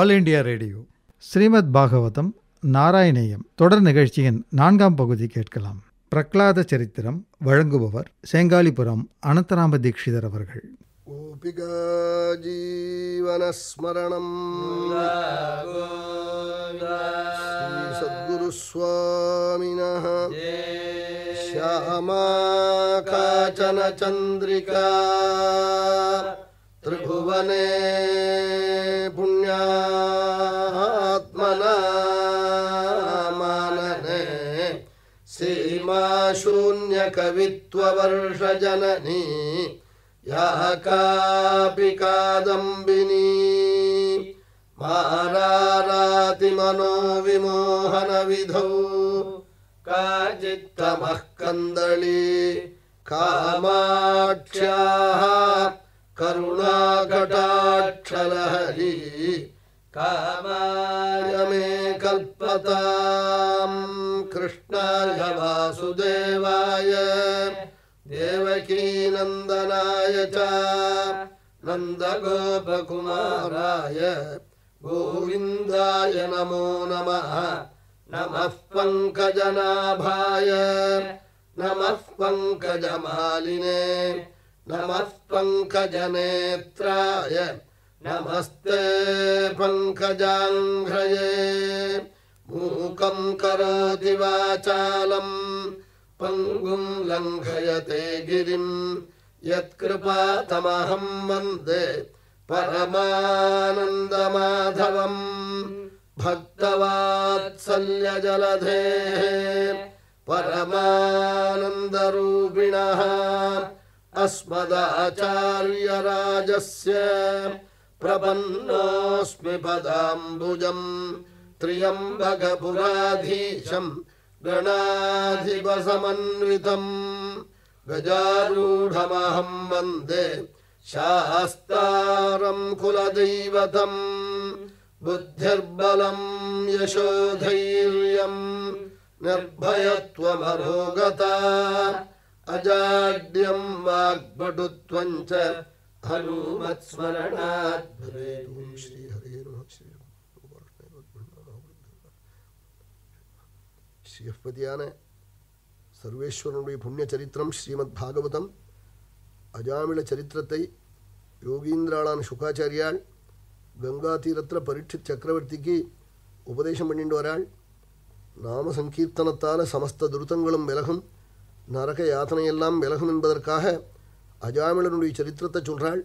all India Radio Srimad Bhagavatam Narayaneeyam தொடர் நிகழ்ச்சியின் நான்காம் பகுதி கேட்கலாம் பிரகலாத சரித்திரம் வழங்குபவர் செங்காலிபுரம் அனந்தராம தீட்சிதர் அவர்கள் ஜீவனஸ்மரணம் जीवनस्मरणम् श्रीसद्गुरुस्वामिनः श्यामा आत्मनामानने मानने सीमाशून्यकवित्ववर्षजननी यः कापि कादम्बिनी विमोहनविधौ काचित्तमः कन्दळी कामाक्ष्याः करुणाघटाक्षलहरी कामाय मे कल्पताम् कृष्णाय वासुदेवाय देवकीनन्दनाय च नन्दगोपकुमाराय गोविन्दाय नमो नमः नमः पङ्कजनाभाय नमः पङ्कजमालिने नमःङ्कजनेत्राय नमस्ते पङ्कजाङ्घ्रये मूकम् करोति वाचालम् पङ्गुम् लङ्घयते गिरिम् यत्कृपा वन्दे परमानन्दमाधवम् भक्तवात्सल्यजलधेः परमानन्दरूपिणः अस्मदाचार्यराजस्य प्रपन्नोऽस्मि पदाम्बुजम् त्रियम्बगपुराधीशम् गणाधिपसमन्वितम् गजारूढमहम् वन्दे शास्तारम् कुलदैवतम् बुद्धिर्बलम् यशोधैर्यम् निर्भयत्वमरोगता अजाड्यम् वाग्पटुत्वम् च हनुमत्स्मरणात् भवेत् श्रीहरे नमः श्री ശ്രീഹ്പതിയാണ് സർവേശ്വരനുடைய പുണ്യചരിത്രം ശ്രീമദ് ഭാഗവതം അജാമിള ചരിത്രത്തെ യോഗീന്ദ്രാളാൻ ശുക്കാചാര്യാൾ ഗംഗാതീരത്തിൽ പരീക്ഷിത് ചക്രവർത്തിക്ക് ഉപദേശം പണിണ്ട് ഒരാൾ നാമസങ്കീർത്തനത്താൽ സമസ്ത ദുരിതങ്ങളും വിലകും நரக யாத்தனையெல்லாம் விலகும் என்பதற்காக அஜாமிழனுடைய சரித்திரத்தை சொல்கிறாள்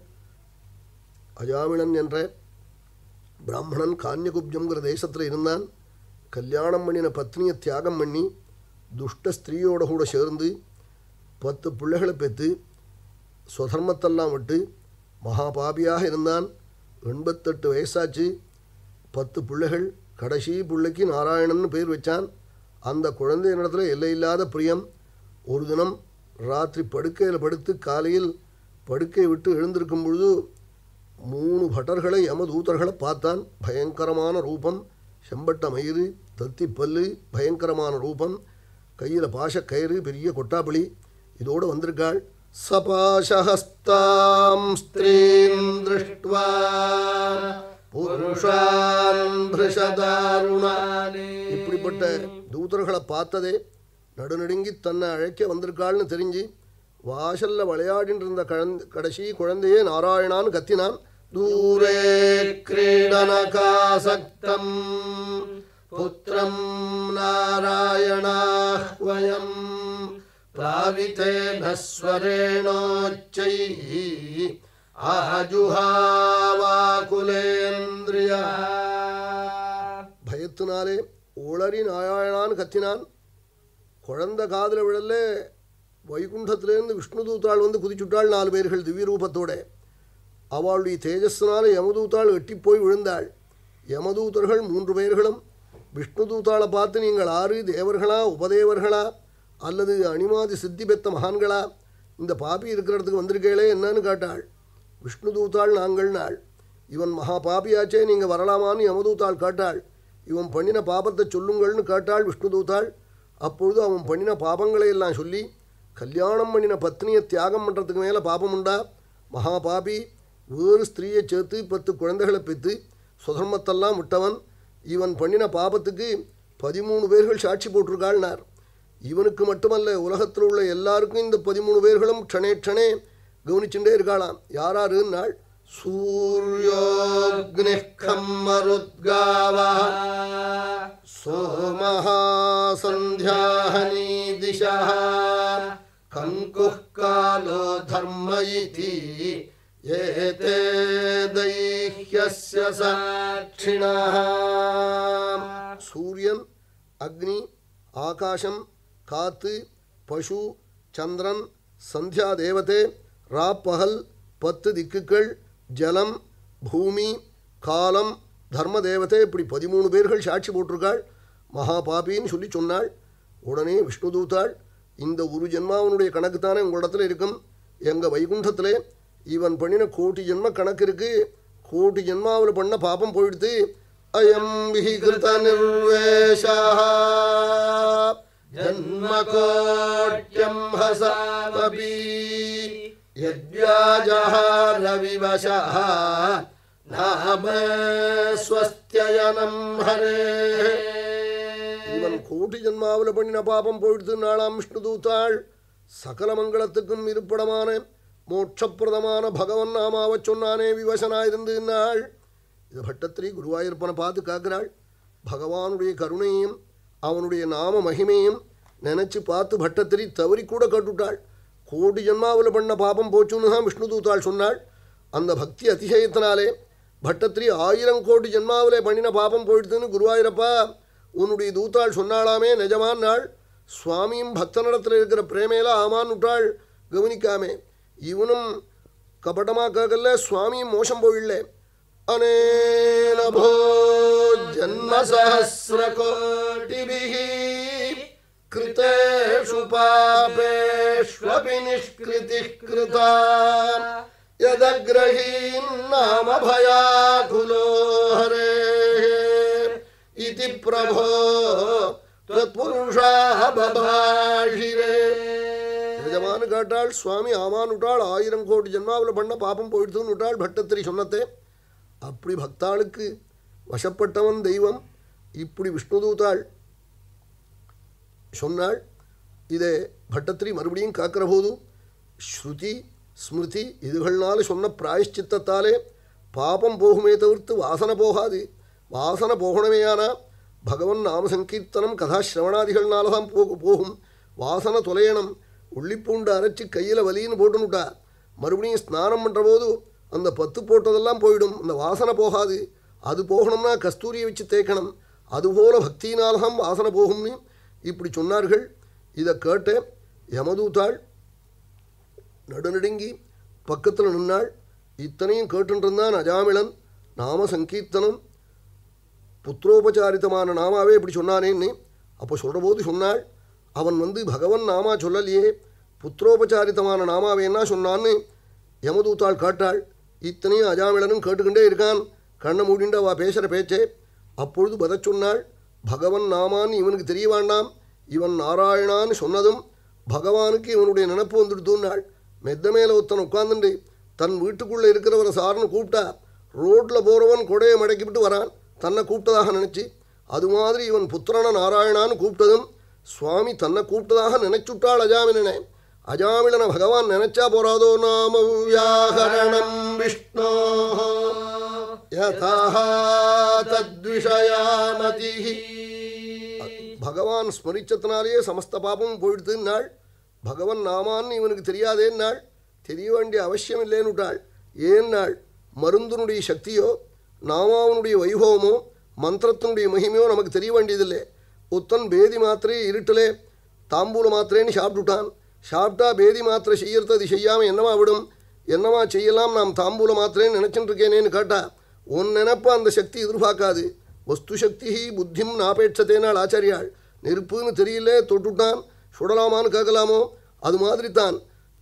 அஜாமிழன் என்ற பிராமணன் கான்யகுப்ஜங்கிற தேசத்தில் இருந்தான் கல்யாணம் பண்ணின பத்னியை தியாகம் பண்ணி துஷ்ட ஸ்திரீயோட கூட சேர்ந்து பத்து பிள்ளைகளை பெற்று சுதர்மத்தெல்லாம் விட்டு மகாபாபியாக இருந்தான் எண்பத்தெட்டு வயசாச்சு பத்து பிள்ளைகள் கடைசி பிள்ளைக்கு நாராயணன் பேர் வச்சான் அந்த குழந்தையினிடத்தில் எல்லையில்லாத பிரியம் ஒரு தினம் ராத்திரி படுக்கையில் படுத்து காலையில் படுக்கை விட்டு எழுந்திருக்கும் பொழுது மூணு பட்டர்களை யமதூதர்களை பார்த்தான் பயங்கரமான ரூபம் செம்பட்ட மயிறு தத்தி பல்லு பயங்கரமான ரூபம் கையில் பாஷ கயிறு பெரிய கொட்டாப்பிளி இதோடு வந்திருக்காள் சபாஷஹஸ்தாம் ஸ்திரீம் திருஷ்டுவா இப்படிப்பட்ட தூதர்களை பார்த்ததே நடுநடுங்கி தன்னை அழைக்க வந்திருக்காள்னு தெரிஞ்சு வாசல்ல விளையாடின்னு இருந்த கடைசி குழந்தையே நாராயணான் கத்தினான் தூரே கிரீடனகாசக்தம் புத்திரம் நாராயணாஹ்வயம் பிளாவித்தேனஸ்வரேணோச்சை ஆஜுஹாவாகுலேந்திரியா பயத்தினாலே உளறி நாராயணான் கத்தினான் குழந்த காதில் விழல வைகுண்டத்திலேருந்து விஷ்ணு தூத்தாள் வந்து குதிச்சுட்டாள் நாலு பேர்கள் திவ்ய ரூபத்தோடு அவளுடைய தேஜஸ்னால யமதூத்தாள் வெட்டி போய் விழுந்தாள் யமதூதர்கள் மூன்று பேர்களும் விஷ்ணு தூத்தாளை பார்த்து நீங்கள் ஆறு தேவர்களா உபதேவர்களா அல்லது அணிமாதி சித்தி பெத்த மகான்களா இந்த பாப்பி இருக்கிறதுக்கு வந்திருக்கேளே என்னன்னு கேட்டாள் விஷ்ணு தூத்தாள் நாங்கள் நாள் இவன் மகா பாப்பியாச்சே நீங்கள் வரலாமான்னு யமதூத்தாள் கேட்டாள் இவன் பண்ணின பாபத்தை சொல்லுங்கள்னு கேட்டாள் விஷ்ணு தூத்தாள் அப்பொழுது அவன் பண்ணின பாபங்களை எல்லாம் சொல்லி கல்யாணம் பண்ணின பத்னியை தியாகம் பண்ணுறதுக்கு மேலே பாபம் உண்டா மகா பாபி வேறு ஸ்திரீயை சேர்த்து பத்து குழந்தைகளை பெற்று சுதர்மத்தெல்லாம் விட்டவன் இவன் பண்ணின பாபத்துக்கு பதிமூணு பேர்கள் சாட்சி போட்டிருக்காள்னார் இவனுக்கு மட்டுமல்ல உலகத்தில் உள்ள எல்லாருக்கும் இந்த பதிமூணு பேர்களும் க்ஷணே க்ஷணே கவனிச்சுட்டே இருக்காளாம் யாராருன்னாள் सोमः खम् दिशः कङ्कुः कालो धर्म इति दैह्यस्य साक्षिणः सूर्यम् अग्नि आकाशं कात् पशु चन्द्रन् सन्ध्यादेवते रापहल् पत् दिक्कल् ஜலம் பூமி காலம் தர்மதேவதை இப்படி பதிமூணு பேர்கள் சாட்சி போட்டிருக்காள் மகா பாபின்னு சொல்லி சொன்னாள் உடனே விஷ்ணு தூத்தாள் இந்த ஒரு ஜென்மாவனுடைய கணக்கு தானே உங்களிடத்தில் இருக்கும் எங்கள் வைகுண்டத்தில் இவன் பண்ணின கோட்டி ஜென்ம கணக்கு இருக்குது கோட்டி ஜென்மாவில் பண்ண பாப்பம் போயிடுத்து அயம் விகிருத நிர்வேஷா ஜன்ம கோட்டியம் ஹசாமபி यद्व्याजहारविवशः நாம ஸ்வஸ்தியனம் ஹரே இவன் கோட்டி ஜன்மாவில் பண்ணின பாபம் போயிடுத்து நாளாம் விஷ்ணு தூத்தாள் சகல மங்களத்துக்கும் இருப்படமான மோட்சப்பிரதமான பகவன் நாமாவ சொன்னானே விவசனாயிருந்து நாள் இது பட்டத்திரி குருவாயிருப்பனை பார்த்து காக்கிறாள் பகவானுடைய கருணையும் அவனுடைய நாம மகிமையும் நினைச்சு பார்த்து பட்டத்திரி தவறி கூட கட்டுட்டாள் கோடி ஜன்மாவில் பண்ண பாபம் போச்சுன்னு தான் விஷ்ணு தூத்தாள் சொன்னாள் அந்த பக்தி அதிசயத்தினாலே பட்டத்திரி ஆயிரம் கோடி ஜென்மாவிலே பண்ணின பாபம் போயிடுதுன்னு குருவாயிரப்பா உன்னுடைய தூத்தாள் சொன்னாளாமே நிஜமான நாள் சுவாமியும் பக்தனிடத்தில் இருக்கிற பிரேமையில ஆமான்னுட்டாள் கவனிக்காமே இவனும் கபடமாக கேட்கல சுவாமியும் மோசம் போயிடல அனேனபோ ஜன்மசகசிரகோட்டிபிகி कृतेषु पापेष्वपि निष्कृतिः कृता यदग्रहीन्नामभयाकुलो हरेः इति प्रभो त्वत्पुरुषाः बभाषिरे எஜமானு கேட்டாள் சுவாமி ஆமான் விட்டாள் ஆயிரம் கோடி ஜென்மாவில் பண்ண பாப்பம் போயிடுதுன்னு விட்டாள் பட்டத்திரி சொன்னத்தே அப்படி பக்தாளுக்கு வசப்பட்டவன் தெய்வம் இப்படி விஷ்ணுதூத்தாள் சொன்னாள் இதே பட்டத்திரி மறுபடியும் காக்கிற போதும் ஸ்ருதி ஸ்மிருதி இதுகள்னால சொன்ன பிராயஷ்சித்தாலே பாபம் போகுமே தவிர்த்து வாசனை போகாது வாசனை போகணுமே ஆனால் பகவன் நாம சங்கீர்த்தனம் கதாசிரவணாதிகள்னால தான் போகும் போகும் வாசனை தொலையணும் உள்ளிப்பூண்டு அரைச்சி கையில் வலின்னு போட்டுனுட்டா மறுபடியும் ஸ்நானம் பண்ணுற போது அந்த பத்து போட்டதெல்லாம் போயிடும் அந்த வாசனை போகாது அது போகணும்னா கஸ்தூரியை வச்சு தேய்க்கணும் அதுபோல் பக்தியினால்தான் வாசனை போகும்னு இப்படி சொன்னார்கள் இதை கேட்ட யமதூத்தாள் நடுநடுங்கி பக்கத்தில் நின்னாள் இத்தனையும் கேட்டுருந்தான் அஜாமிளன் நாம சங்கீர்த்தனம் புத்திரோபச்சாரித்தமான நாமாவே இப்படி சொன்னானேன்னு அப்போ சொல்கிற போது சொன்னாள் அவன் வந்து பகவன் நாமா சொல்லலையே புத்திரோபச்சாரித்தமான நாமாவே என்ன சொன்னான்னு யமதூத்தாள் காட்டாள் இத்தனையும் அஜாமிளனும் கேட்டுக்கிண்டே இருக்கான் கண்ணை மூடிண்டு வா பேசுகிற பேச்சே அப்பொழுது பதச் சொன்னாள் பகவன் நாமான்னு இவனுக்கு தெரிய வேண்டாம் இவன் நாராயணான்னு சொன்னதும் பகவானுக்கு இவனுடைய நினப்பு வந்துடுத்துன்னாள் மெத்த மேலே ஒருத்தன் உட்காந்துண்டு தன் வீட்டுக்குள்ளே இருக்கிறவரை சார்னு கூப்பிட்டா ரோட்டில் போகிறவன் கொடையை மடக்கிவிட்டு வரான் தன்னை கூப்பிட்டதாக நினச்சி அது மாதிரி இவன் புத்திரன நாராயணான்னு கூப்பிட்டதும் சுவாமி தன்னை கூப்பிட்டதாக நினைச்சுட்டாள் அஜாமினனை அஜாமிழனை பகவான் நினைச்சா போறாதோ நாம வியாகரணம் விஷ்ணோ யதா தத்விஷயாமதி பகவான் ஸ்மரிச்சத்தினாலேயே சமஸ்த பாபமும் போயிடுதுன்னாள் பகவன் நாமான்னு இவனுக்கு தெரியாதேன்னாள் தெரிய வேண்டிய அவசியம் இல்லைன்னுட்டாள் ஏன்னாள் மருந்தினுடைய சக்தியோ நாமாவனுடைய வைபவமோ மந்திரத்தினுடைய மகிமையோ நமக்கு தெரிய வேண்டியதில்லை ஒத்தன் பேதி மாத்திரையே இருட்டலே தாம்பூல மாத்திரேன்னு சாப்பிட்டுட்டான் சாப்பிட்டா பேதி மாத்திரை செய்யறது அது செய்யாமல் என்னவா விடும் என்னவா செய்யலாம் நாம் தாம்பூல மாத்திரேன்னு நினச்சிட்டு இருக்கேனேன்னு கேட்டால் உன் நினப்பா அந்த சக்தி எதிர்பார்க்காது வஸ்துசக்தி புத்திம் நாபேட்சத்தேனால் ஆச்சாரியாள் நெருப்புன்னு தெரியல தொட்டுட்டான் சுடலாமான்னு கேட்கலாமோ அது மாதிரி தான்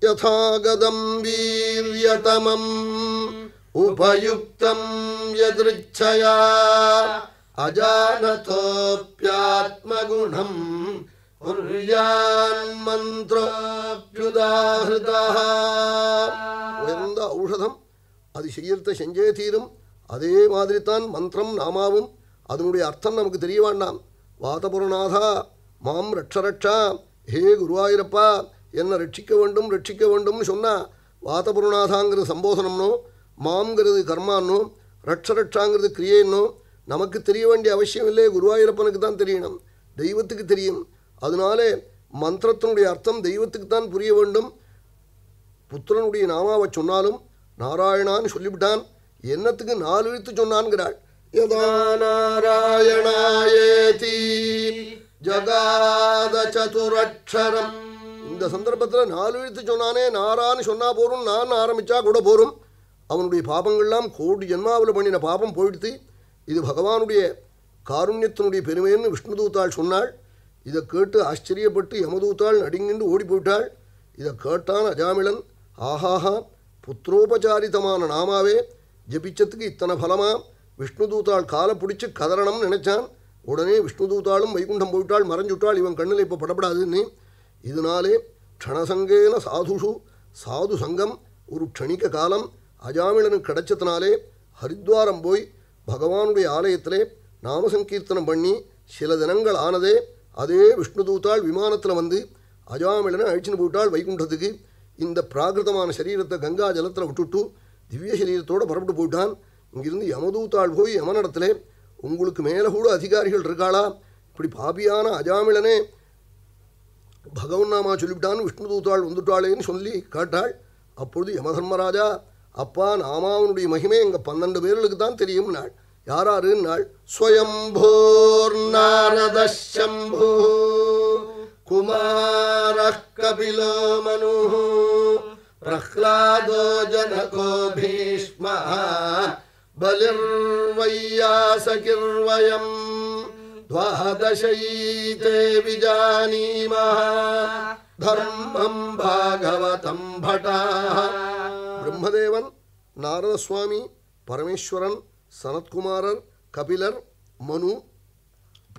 யதாகதம் வீரியதமம் உபயுக்தம் எதிர்ச்சயா அஜானதோப்பியாத்மகுணம் உயர்ந்த ஔஷதம் அது செய்யறத செஞ்சே தீரும் அதே மாதிரி தான் மந்திரம் நாமாவும் அதனுடைய அர்த்தம் நமக்கு தெரிய வேண்டாம் வாதபுரநாதா மாம் ரட்சரட்சா ஹே குருவாயிரப்பா என்னை ரட்சிக்க வேண்டும் ரட்சிக்க வேண்டும்னு சொன்னால் வாதபுரநாதாங்கிறது சம்போதனம்னோ மாம்ங்கிறது கர்மானோ ரட்சரட்சாங்கிறது கிரியைன்னோ நமக்கு தெரிய வேண்டிய அவசியம் இல்லை குருவாயிரப்பனுக்கு தான் தெரியணும் தெய்வத்துக்கு தெரியும் அதனாலே மந்திரத்தினுடைய அர்த்தம் தெய்வத்துக்கு தான் புரிய வேண்டும் புத்திரனுடைய நாமாவை சொன்னாலும் நாராயணான்னு சொல்லிவிட்டான் என்னத்துக்கு நாலு எழுத்து சொன்னான்கிறாள் यदा நாராயணாயேதி ஜகாத சதுரக்ஷரம் இந்த சந்தர்ப்பத்தில் நாலு எழுத்து சொன்னானே நாரான்னு சொன்னால் போகிறோம் நான் ஆரம்பித்தா கூட போகிறோம் அவனுடைய பாபங்கள்லாம் கோடி ஜென்மாவில் பண்ணின பாபம் போயிடுத்து இது பகவானுடைய காருண்யத்தினுடைய பெருமைன்னு தூத்தாள் சொன்னாள் இதை கேட்டு ஆச்சரியப்பட்டு யமதூத்தாள் நடுங்கிண்டு ஓடி போயிட்டாள் இதை கேட்டான் அஜாமிளன் ஆஹாஹா புத்திரோபச்சாரிதமான நாமாவே ஜபிச்சத்துக்கு இத்தனை ஃபலமாக விஷ்ணு தூத்தாள் காலை பிடிச்சி கதறணும்னு நினைச்சான் உடனே விஷ்ணு விஷ்ணுதூத்தாளும் வைகுண்டம் போயிட்டாள் மறைஞ்சுட்டாள் இவன் கண்ணில் இப்போ படப்படாதுன்னு இதனாலே க்ஷணசங்கேன சாதுஷு சாது சங்கம் ஒரு க்ஷணிக காலம் அஜாமிழனுக்கு கிடைச்சதுனாலே ஹரித்வாரம் போய் பகவானுடைய ஆலயத்திலே நாமசங்கீர்த்தனம் பண்ணி சில தினங்கள் ஆனதே அதே விஷ்ணுதூத்தாள் விமானத்தில் வந்து அஜாமிழனை அழிச்சுன்னு போயிட்டாள் வைகுண்டத்துக்கு இந்த பிராகிருதமான சரீரத்தை கங்கா ஜலத்தில் விட்டுட்டு திவ்ய சரீரத்தோடு புறப்பட்டு போயிட்டான் இங்கிருந்து யமதூத்தாள் போய் யமனிடத்திலே உங்களுக்கு மேலே கூட அதிகாரிகள் இருக்காளா இப்படி பாபியான அஜாமிலனே பகவன் நாமா சொல்லிவிட்டான்னு விஷ்ணு தூத்தாள் வந்துட்டாளேன்னு சொல்லி கேட்டாள் அப்பொழுது யமதர்மராஜா அப்பா நாமாவனுடைய மகிமை எங்கள் பன்னெண்டு பேர்களுக்கு தான் தெரியும் நாள் யாராரு நாள் ஸ்வயம்போர் நாரதம்பூ குமார கபிலோ மனு பிரஹ்லாதோ ஜனகோ பீஷ்மா बलिर्वय्यासकिर्वयम् द्वादशैते विजानीमः தர்மம் பாகவதம் பட்டா பிரம்மதேவன் நாரதசுவாமி பரமேஸ்வரன் சனத்குமாரர் கபிலர் மனு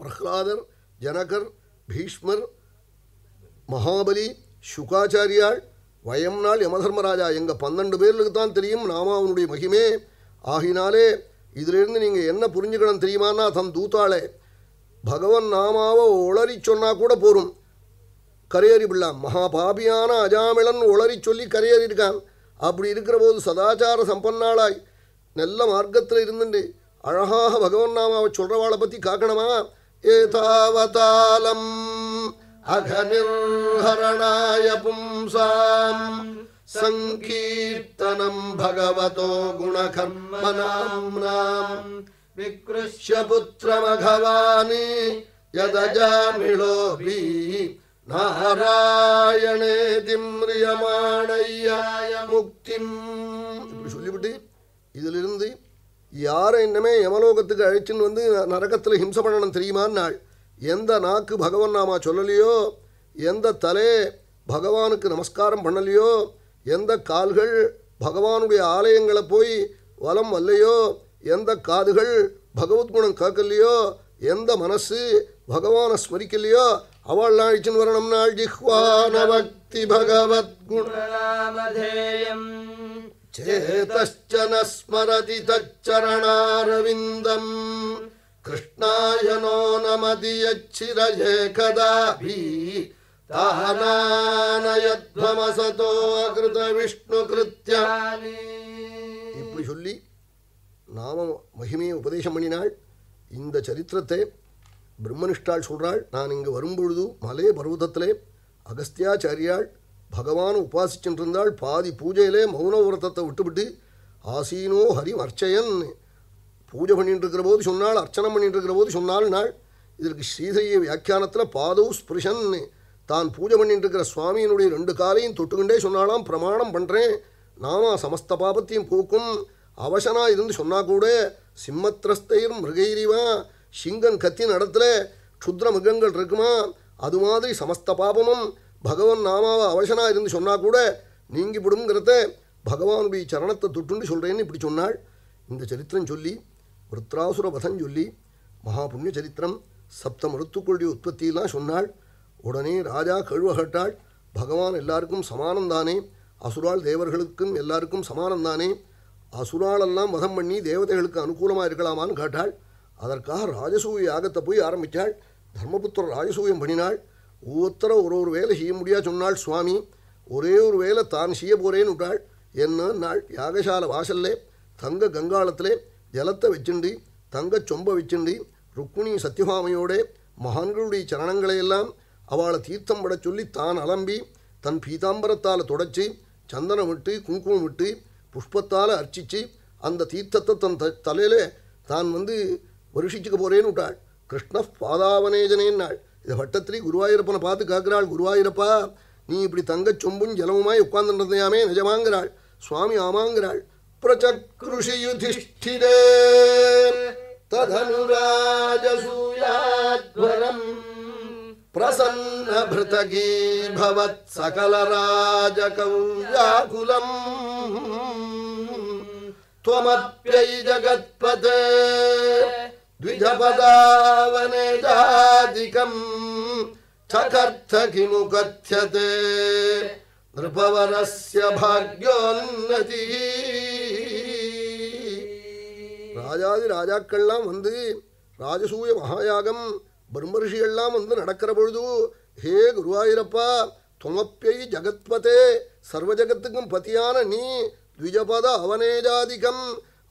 பிரஹ்லாதர் ஜனகர் பீஷ்மர் மகாபலி சுகாச்சாரியாள் வயம்னால் யமதர்மராஜா எங்கள் பன்னெண்டு பேர்களுக்கு தான் தெரியும் நாமாவனுடைய மகிமே ஆகினாலே இதிலிருந்து நீங்கள் என்ன புரிஞ்சுக்கணும் தெரியுமான்னா தம் தூத்தாளே பகவன் நாமாவை ஒளறி சொன்னால் கூட போரும் கரையேறி விடலாம் மகா பாபியான அஜாமிளன் ஒளறி சொல்லி கரையேறி இருக்கான் அப்படி இருக்கிற போது சதாச்சார சம்பன்னாளாய் நல்ல மார்க்கத்தில் இருந்துட்டு அழகாக பகவன் நாமாவை சொல்கிறவாளை பற்றி காக்கணுமா ஏதாவதாலம் அகநிர்ஹரணாய பும்சாம் சங்கீர்த்தனம் सङ्कीर्तनम् भगवतो गुणकर्मनाम्नाम् विकृष्य पुत्रमघवानि நாராயணே நாராயணேதிம்ரியமாணையாய முக்திம் இப்படி சொல்லிவிட்டு இதிலிருந்து யாரை இன்னமே யமலோகத்துக்கு அழைச்சின்னு வந்து நரகத்தில் ஹிம்ச பண்ணணும் தெரியுமான்னாள் எந்த நாக்கு பகவன் நாமா சொல்லலையோ எந்த தலை பகவானுக்கு நமஸ்காரம் பண்ணலையோ எந்த கால்கள் பகவானுடைய ஆலயங்களை போய் வலம் வல்லையோ எந்த காதுகள் பகவத்குணம் காக்கலையோ எந்த மனசு பகவானை ஸ்மரிக்கலையோ அவள் வரணும் நாள் ஜிஹ்வான பக்தி பகவத் குணராமதேயம் சேதஸ்மரதி தச்சரணாரவிந்தம் கிருஷ்ணாயனோ நமதி யச்சிரயே கதாபி கிருத்யா இப்படி சொல்லி நாம மகிமையை உபதேசம் பண்ணினாள் இந்த சரித்திரத்தை பிரம்மனிஷ்டாள் சொல்கிறாள் நான் இங்கே வரும்பொழுது மலே பர்வதத்திலே அகஸ்தியாச்சாரியாள் பகவான் உபாசிச்சென்றிருந்தாள் பாதி பூஜையிலே மௌன விரதத்தை விட்டுவிட்டு ஆசீனோ ஹரி அர்ச்சையன் பூஜை பண்ணிட்டு இருக்கிற போது சொன்னாள் அர்ச்சனை பண்ணிட்டு இருக்கிற போது சொன்னாள் நாள் இதற்கு ஸ்ரீதரிய வியாக்கியானத்தில் பாதோ ஸ்பிருஷன் தான் பூஜை பண்ணிட்டு இருக்கிற சுவாமியினுடைய ரெண்டு காலையும் தொட்டுக்கிண்டே சொன்னாலாம் பிரமாணம் பண்ணுறேன் நாமா சமஸ்த பாபத்தையும் போக்கும் அவசனாக இருந்து சொன்னால் கூட சிம்மத்ரஸ்தையும் மிருகைரிவா சிங்கன் கத்தி நடத்துல க்ஷுத்ர மிருகங்கள் இருக்குமா அது மாதிரி சமஸ்த பாபமும் பகவான் நாமாவை அவசனாக இருந்து சொன்னால் கூட நீங்கி விடுங்கிறத பகவானுடைய சரணத்தை தொட்டுண்டு சொல்கிறேன்னு இப்படி சொன்னாள் இந்த சரித்திரம் சொல்லி விருத்ராசுர வதம் சொல்லி மகாபுண்ணிய சரித்திரம் சப்த மருத்துக்களுடைய உற்பத்தியெல்லாம் சொன்னாள் உடனே ராஜா கழுவகட்டாள் பகவான் எல்லாருக்கும் சமானம் தானே அசுரால் தேவர்களுக்கும் எல்லாருக்கும் சமானந்தானே அசுராளெல்லாம் அசுராலெல்லாம் வதம் பண்ணி தேவதைகளுக்கு அனுகூலமாக இருக்கலாமான்னு கேட்டாள் அதற்காக ராஜசூய யாகத்தை போய் ஆரம்பித்தாள் தர்மபுத்திர ராஜசூயம் பண்ணினாள் ஒவ்வொருத்தர ஒரு ஒரு வேலை செய்ய முடியா சொன்னாள் சுவாமி ஒரே ஒரு வேலை தான் செய்ய போகிறேன்னு விட்டாள் என்ன நாள் யாகசால வாசல்லே தங்க கங்காளத்திலே ஜலத்தை வச்சுண்டு தங்கச் சொம்பை வச்சுண்டு ருக்மிணி சத்தியபாமையோட மகான்களுடைய சரணங்களையெல்லாம் அவளை தீர்த்தம் விட சொல்லி தான் அலம்பி தன் பீதாம்பரத்தால் தொடச்சி சந்தனம் விட்டு குங்குமம் விட்டு புஷ்பத்தால் அர்ச்சித்து அந்த தீர்த்தத்தை தன் த தலையில் தான் வந்து வருஷிச்சுக்க போகிறேன்னு விட்டாள் கிருஷ்ண பாதாவனேஜனேன்னாள் இதை வட்டத்திலே குருவாயூரப்பனை பார்த்து கேட்குறாள் குருவாயூரப்பா நீ இப்படி தங்கச் சொம்பும் ஜலமுமாய் உட்கார்ந்துருந்தையாமே நிஜமாங்கிறாள் சுவாமி ஆமாங்கிறாள் பிரச்சக்ருஷியுதிஷ்டிரே ததனுராஜசூயாத்வரம் ृतगीभवत् सकलराजकौजाकुलम् त्वमजगत्पदे द्विजपदावनेकम् किमु कथ्यते नृपवनस्य भाग्योन्नति राजादि राजा कळम् वन्दे राजसूय महायागम् பிரம்மர்ஷியெல்லாம் வந்து நடக்கிற பொழுது ஹே குருவாயிரப்பா துமப்பியை ஜகத்பதே சர்வ ஜகத்துக்கும் பதியான நீ த்விஜபத அவனேஜாதிகம்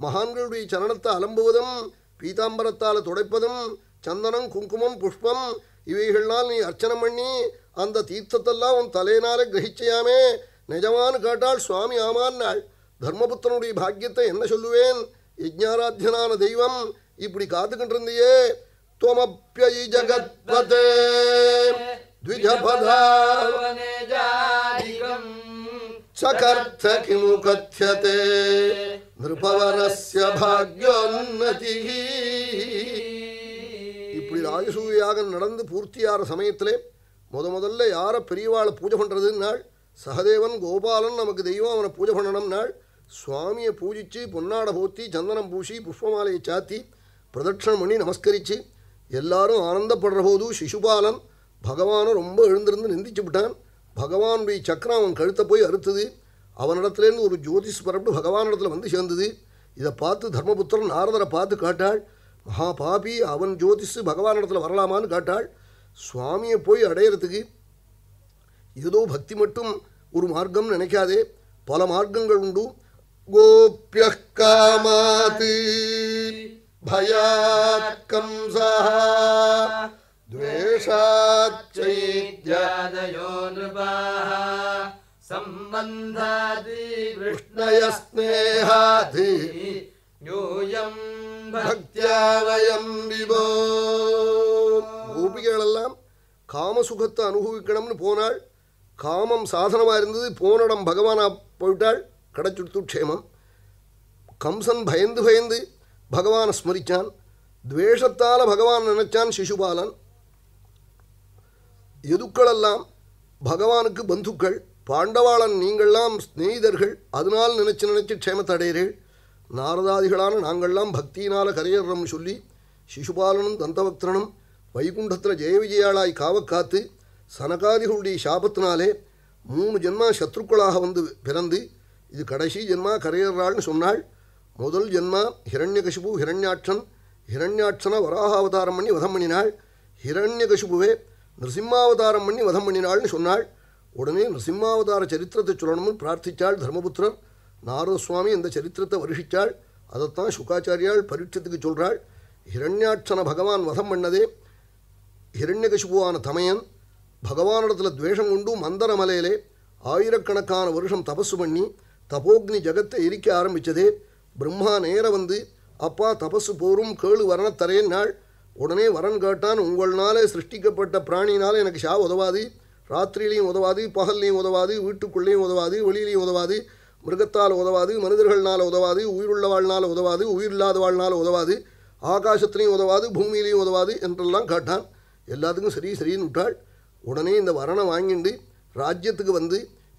மகான்களுடைய சரணத்தை அலம்புவதும் பீதாம்பரத்தால் துடைப்பதும் சந்தனம் குங்குமம் புஷ்பம் இவைகள்லாம் நீ அர்ச்சனை பண்ணி அந்த தீர்த்தத்தெல்லாம் உன் தலையினால கிரகிச்சையாமே நிஜமானு கேட்டால் சுவாமி ஆமான்னாள் தர்மபுத்தனுடைய பாக்கியத்தை என்ன சொல்லுவேன் யஜ்ஞாராத்தியனான தெய்வம் இப்படி காத்துக்கிட்டு இருந்தியே त्वमप्ययि जगत्पते द्विजपदावनेजाधिकम् सकर्थ किमु कथ्यते நிருபவரஸ்ய பாக்யோன்னதி இப்படி ராஜசூயாகம் நடந்து பூர்த்தியாகிற சமயத்திலே முத முதல்ல யாரை பெரியவாளை பூஜை பண்ணுறதுன்னாள் சகதேவன் கோபாலன் நமக்கு தெய்வம் அவனை பூஜை நாள் சுவாமியை பூஜித்து பொன்னாடை போத்தி சந்தனம் பூசி புஷ்பமாலையை சாத்தி பிரதட்சணம் பண்ணி நமஸ்கரித்து எல்லாரும் ஆனந்தப்படுற போது சிசுபாலன் பகவானை ரொம்ப எழுந்திருந்து நிந்திச்சு விட்டான் பகவானுடைய சக்கரம் அவன் கழுத்தை போய் அறுத்துது அவனிடத்துலேருந்து ஒரு ஜோதிஷ் பரப்பு பகவானிடத்தில் வந்து சேர்ந்தது இதை பார்த்து தர்மபுத்திரன் நாரதரை பார்த்து காட்டாள் மகா பாபி அவன் ஜோதிஷு பகவானிடத்தில் வரலாமான்னு காட்டாள் சுவாமியை போய் அடையிறதுக்கு ஏதோ பக்தி மட்டும் ஒரு மார்க்கம் நினைக்காதே பல மார்க்கங்கள் உண்டு கோபிய காமாத்து भयात्कंसः द्वेषाच्चैत्यादयो नृपाः सम्बन्धादि वृष्णयस्नेहादि யூயம் பக்தியாவயம் விபோ கோபிகளெல்லாம் காமசுகத்தை அனுபவிக்கணும்னு போனாள் காமம் சாதனமாக இருந்தது போனடம் பகவானாக போயிட்டாள் கிடச்சுடுத்து க்ஷேமம் கம்சன் பயந்து பயந்து பகவானை ஸ்மரித்தான் துவேஷத்தால் பகவான் நினைச்சான் சிசுபாலன் எதுக்களெல்லாம் பகவானுக்கு பந்துக்கள் பாண்டவாளன் நீங்கள்லாம் ஸ்நேகிதர்கள் அதனால் நினச்சி நினச்சி க்ஷேமத்தடையிறீள் நாரதாதிகளான நாங்கள்லாம் பக்தியினால் கரையேறோம்னு சொல்லி சிசுபாலனும் தந்தபக்தனும் வைகுண்டத்தில் ஜெய விஜயாளாய் காவக்காத்து சனகாதிகளுடைய சாபத்தினாலே மூணு ஜென்மா சத்ருக்களாக வந்து பிறந்து இது கடைசி ஜென்மா கரையேறாள்னு சொன்னாள் முதல் ஜென்மா ஹிரண்யகசிபு ஹிரண்யாட்சன் ஹிரண்யாட்சனை அவதாரம் பண்ணி வதம் பண்ணினாள் ஹிரண்யகசிபுவே நிருசிம்மாவதாரம் பண்ணி வதம் பண்ணினாள்னு சொன்னாள் உடனே நிருசிம்மாவதார சரித்திரத்தை சொல்லணும்னு பிரார்த்தித்தாள் தர்மபுத்திரர் நாரதசுவாமி இந்த சரித்திரத்தை வருஷித்தாள் அதைத்தான் சுக்காச்சாரியால் பரீட்சத்துக்கு சொல்கிறாள் ஹிரண்யாட்சன பகவான் வதம் பண்ணதே ஹிரண்யகசிபுவான தமையன் பகவானிடத்தில் துவேஷம் கொண்டு மந்தரமலையிலே ஆயிரக்கணக்கான வருஷம் தபஸ் பண்ணி தபோக்னி ஜகத்தை எரிக்க ஆரம்பித்ததே பிரம்மா நேரம் வந்து அப்பா தபசு போரும் கேளு வரணத்தரேன் நாள் உடனே வரன் கேட்டான் உங்கள்னாலே சிருஷ்டிக்கப்பட்ட பிராணினால் எனக்கு ஷா உதவாது ராத்திரிலையும் உதவாது பகல்லையும் உதவாது வீட்டுக்குள்ளேயும் உதவாது வெளியிலையும் உதவாது மிருகத்தால் உதவாது மனிதர்கள்னால் உதவாது உயிருள்ள வாழ்நாள் உதவாது உயிரில்லாத வாழ்நாள் உதவாது ஆகாசத்துலேயும் உதவாது பூமியிலையும் உதவாது என்றெல்லாம் காட்டான் எல்லாத்துக்கும் சரி சரின்னு விட்டாள் உடனே இந்த வரனை வாங்கிண்டு ராஜ்யத்துக்கு வந்து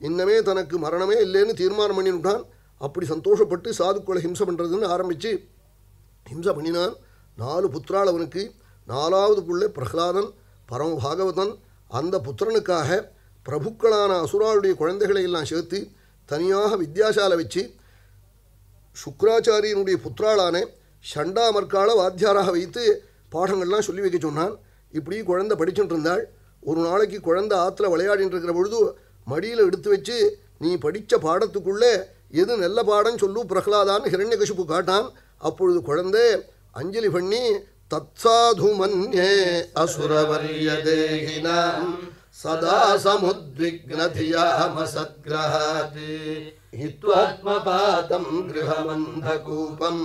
இன்னமே தனக்கு மரணமே இல்லைன்னு தீர்மானம் பண்ணி விட்டான் அப்படி சந்தோஷப்பட்டு சாதுக்களை ஹிம்சை பண்ணுறதுன்னு ஆரம்பித்து ஹிம்சை பண்ணினான் நாலு புத்திரால் அவனுக்கு நாலாவது புள்ளை பிரகலாதன் பரம பாகவதன் அந்த புத்திரனுக்காக பிரபுக்களான அசுராளுடைய குழந்தைகளை எல்லாம் சேர்த்து தனியாக வித்யாசாலை வச்சு சுக்கராச்சாரியனுடைய புத்திராளான ஷண்டாமற்கால வாத்தியாராக வைத்து பாடங்கள்லாம் சொல்லி வைக்க சொன்னான் இப்படி குழந்தை படிச்சுட்டு இருந்தாள் ஒரு நாளைக்கு குழந்தை ஆற்றுல விளையாடின்னு இருக்கிற பொழுது மடியில் எடுத்து வச்சு நீ படித்த பாடத்துக்குள்ளே எது நல்ல பாடம் சொல்லு பிரகலாதான்னு ஹிரண்யகசிப்பு காட்டான் அப்பொழுது குழந்தை அஞ்சலி பண்ணி தத்சாது மன்யே அசுரவரிய தேகினாம் சதா சமுத்விக்னதியாமசத்கிரஹாதி ஹித்வாத்மபாதம் கிரகமந்தகூபம்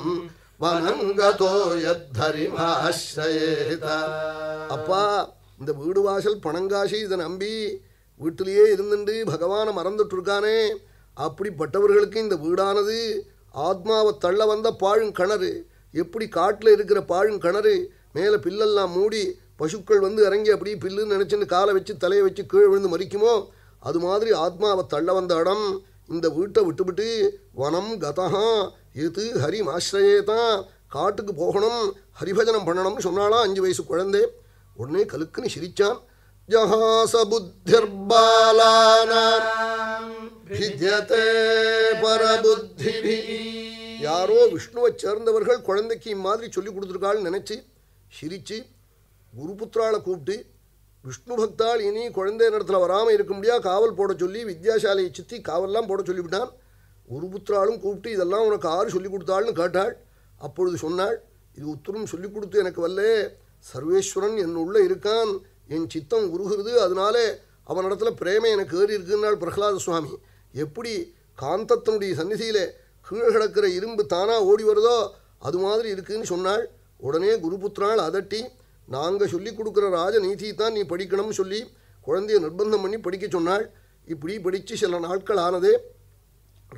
வனங்கதோ யத்தரிமாஸ்ரயேத அப்பா இந்த வீடு வாசல் பணங்காசி இதை நம்பி வீட்டிலேயே இருந்துட்டு பகவானை மறந்துட்டு இருக்கானே அப்படிப்பட்டவர்களுக்கு இந்த வீடானது ஆத்மாவை தள்ள வந்த பாழும் கிணறு எப்படி காட்டில் இருக்கிற பாழும் கிணறு மேலே பில்லெல்லாம் மூடி பசுக்கள் வந்து இறங்கி அப்படியே பில்லுன்னு நினச்சின்னு காலை வச்சு தலையை வச்சு கீழே விழுந்து மறிக்குமோ அது மாதிரி ஆத்மாவை தள்ள வந்த இடம் இந்த வீட்டை விட்டுவிட்டு வனம் கதஹா இது ஹரி ஆசிரயே தான் காட்டுக்கு போகணும் ஹரிபஜனம் பண்ணணும்னு சொன்னாலாம் அஞ்சு வயசு குழந்தை உடனே கலுக்குன்னு சிரிச்சான் ஜஹாச யாரோ விஷ்ணுவை சேர்ந்தவர்கள் குழந்தைக்கு இம்மாதிரி சொல்லி கொடுத்துருக்காள்னு நினச்சி சிரிச்சு குருபுத்திராளை கூப்பிட்டு விஷ்ணு பக்தால் இனி குழந்தை நேரத்தில் வராமல் இருக்க முடியாது காவல் போட சொல்லி வித்யாசாலையை சுற்றி காவல்லாம் போட சொல்லிவிட்டான் குருபுத்திராலும் கூப்பிட்டு இதெல்லாம் உனக்கு ஆறு சொல்லிக் கொடுத்தாள்னு கேட்டாள் அப்பொழுது சொன்னாள் இது உத்தரம் சொல்லிக் கொடுத்து எனக்கு வல்ல சர்வேஸ்வரன் என் உள்ளே இருக்கான் என் சித்தம் உருகிறது அதனாலே அவனிடத்துல பிரேமை எனக்கு ஏறி இருக்குன்னாள் பிரகலாத சுவாமி எப்படி காந்தத்தினுடைய சந்நிதியில் கீழே கிடக்கிற இரும்பு தானாக ஓடி வருதோ அது மாதிரி இருக்குன்னு சொன்னாள் உடனே குருபுத்திரால் அதட்டி நாங்கள் சொல்லி கொடுக்குற ராஜ நீதியை தான் நீ படிக்கணும்னு சொல்லி குழந்தைய நிர்பந்தம் பண்ணி படிக்க சொன்னாள் இப்படி படித்து சில நாட்கள் ஆனது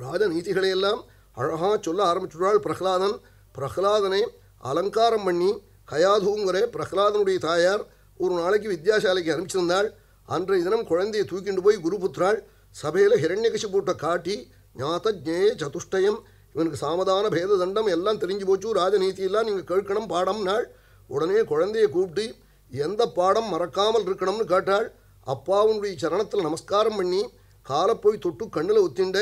ராஜ நீதிகளையெல்லாம் அழகாக சொல்ல ஆரம்பிச்சுடுறாள் பிரகலாதன் பிரஹ்லாதனை அலங்காரம் பண்ணி கயாதுங்கிற பிரஹ்லாதனுடைய தாயார் ஒரு நாளைக்கு வித்யாசாலைக்கு அனுப்பிச்சிருந்தாள் அன்றைய தினம் குழந்தையை தூக்கிண்டு போய் குருபுத்திராள் சபையில் ஹிரண்யகசி போட்ட காட்டி ஞாத்தஜே சதுஷ்டயம் இவனுக்கு சாமதான பேத தண்டம் எல்லாம் தெரிஞ்சு போச்சு ராஜநீதியெல்லாம் நீங்கள் கேட்கணும் பாடம் நாள் உடனே குழந்தையை கூப்பிட்டு எந்த பாடம் மறக்காமல் இருக்கணும்னு கேட்டாள் அப்பாவுடைய சரணத்தில் நமஸ்காரம் பண்ணி காலை போய் தொட்டு கண்ணில் ஒத்திண்ட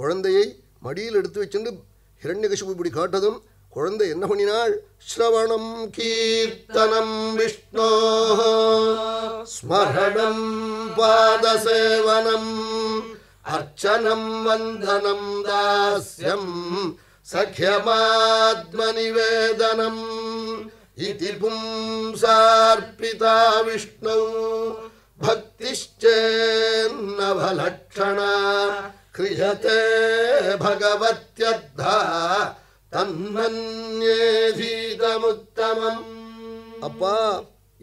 குழந்தையை மடியில் எடுத்து வச்சுட்டு ஹிரண்யகசிபு இப்படி காட்டதும் குழந்தை என்ன பண்ணினாள் ஸ்ரவணம் கீர்த்தனம் விஷ்ணோ ஸ்மரணம் பாதசேவனம் அர்ச்சனம் வந்தனம் தாஸ்யம் சഖ്യமாத்மநிவேதனம் இது பும்சார்பிதா விஷ்ணு பக்திச்சேன்னவலட்சணா கிரியதே பகவத்யத்தா தன்மன்யேதீதமுத்தமம் அப்பா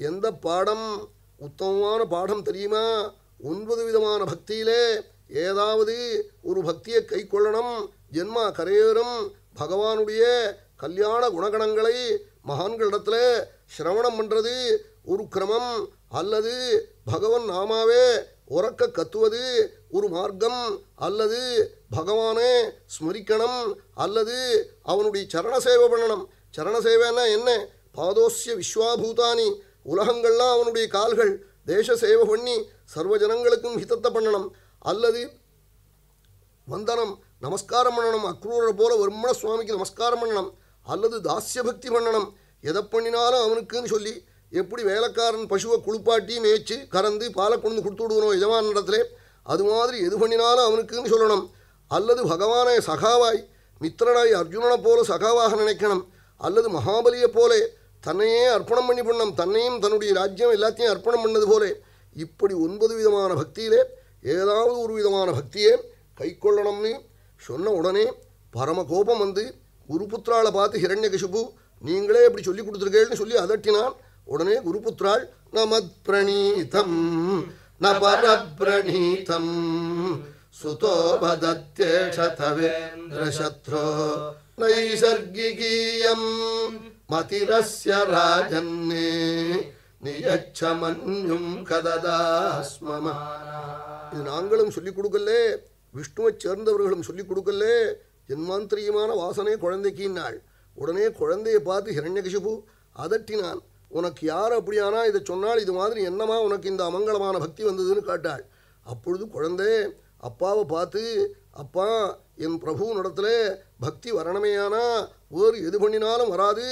எந்த பாடம் உத்தமமான பாடம் தெரியுமா ஒன்பது விதமான பக்தியிலே ஏதாவது ஒரு பக்தியை கை கொள்ளணும் ஜென்மா கரையேறும் பகவானுடைய கல்யாண குணகணங்களை மகான்களிடத்துல சிரவணம் பண்ணுறது ஒரு கிரமம் அல்லது பகவன் நாமாவே உறக்க கத்துவது ஒரு மார்க்கம் அல்லது பகவானே ஸ்மரிக்கணும் அல்லது அவனுடைய சரண சேவை பண்ணணும் சரண சேவைன்னா என்ன பாதோசிய விஸ்வாபூதானி உலகங்கள்லாம் அவனுடைய கால்கள் தேச சேவை பண்ணி சர்வ ஜனங்களுக்கும் ஹிதத்தை பண்ணணும் அல்லது வந்தனம் நமஸ்காரம் பண்ணணும் அக்ரூரரை போல வர்மண சுவாமிக்கு நமஸ்காரம் பண்ணணும் அல்லது தாசிய பக்தி பண்ணணும் எதை பண்ணினாலும் அவனுக்குன்னு சொல்லி எப்படி வேலைக்காரன் பசுவை குளிப்பாட்டி மேய்ச்சி கறந்து பாலை கொண்டு கொடுத்து விடுவோம் எஜமான இடத்துல அது மாதிரி எது பண்ணினாலும் அவனுக்குன்னு சொல்லணும் அல்லது பகவானை சகாவாய் மித்திரனாய் அர்ஜுனனை போல சகாவாக நினைக்கணும் அல்லது மகாபலியை போல தன்னையே அர்ப்பணம் பண்ணி பண்ணணும் தன்னையும் தன்னுடைய ராஜ்யம் எல்லாத்தையும் அர்ப்பணம் பண்ணது போல இப்படி ஒன்பது விதமான பக்தியிலே ஏதாவது ஒரு விதமான பக்தியை கை கொள்ளணும்னு சொன்ன உடனே பரம கோபம் வந்து குருபுத்திராவை பார்த்து ஹிரண்யகசிபு நீங்களே இப்படி சொல்லி கொடுத்துருக்கேன்னு சொல்லி அதட்டினான் உடனே நமத் பிரணீதம் ந பரப்ரணீதம் சுதோ வதத்தேஷவேந்திரசத்ரோ நைசர்கிகீயம் மதிரஸ்ய ராஜன்னே நியச்சமன்யும் கததாஸ்மமா இது நாங்களும் சொல்லிக் கொடுக்கல விஷ்ணுவை சேர்ந்தவர்களும் சொல்லிக் கொடுக்கல ஜென்மாந்திரியமான வாசனை குழந்தைக்கு நாள் உடனே குழந்தையை பார்த்து ஹிரண்யகசிபு அதட்டினான் உனக்கு யார் அப்படியானா இதை சொன்னால் இது மாதிரி என்னமா உனக்கு இந்த அமங்கலமான பக்தி வந்ததுன்னு கேட்டாள் அப்பொழுது குழந்தை அப்பாவை பார்த்து அப்பா என் பிரபு நடத்துல பக்தி வரணுமேயானா வேறு எது பண்ணினாலும் வராது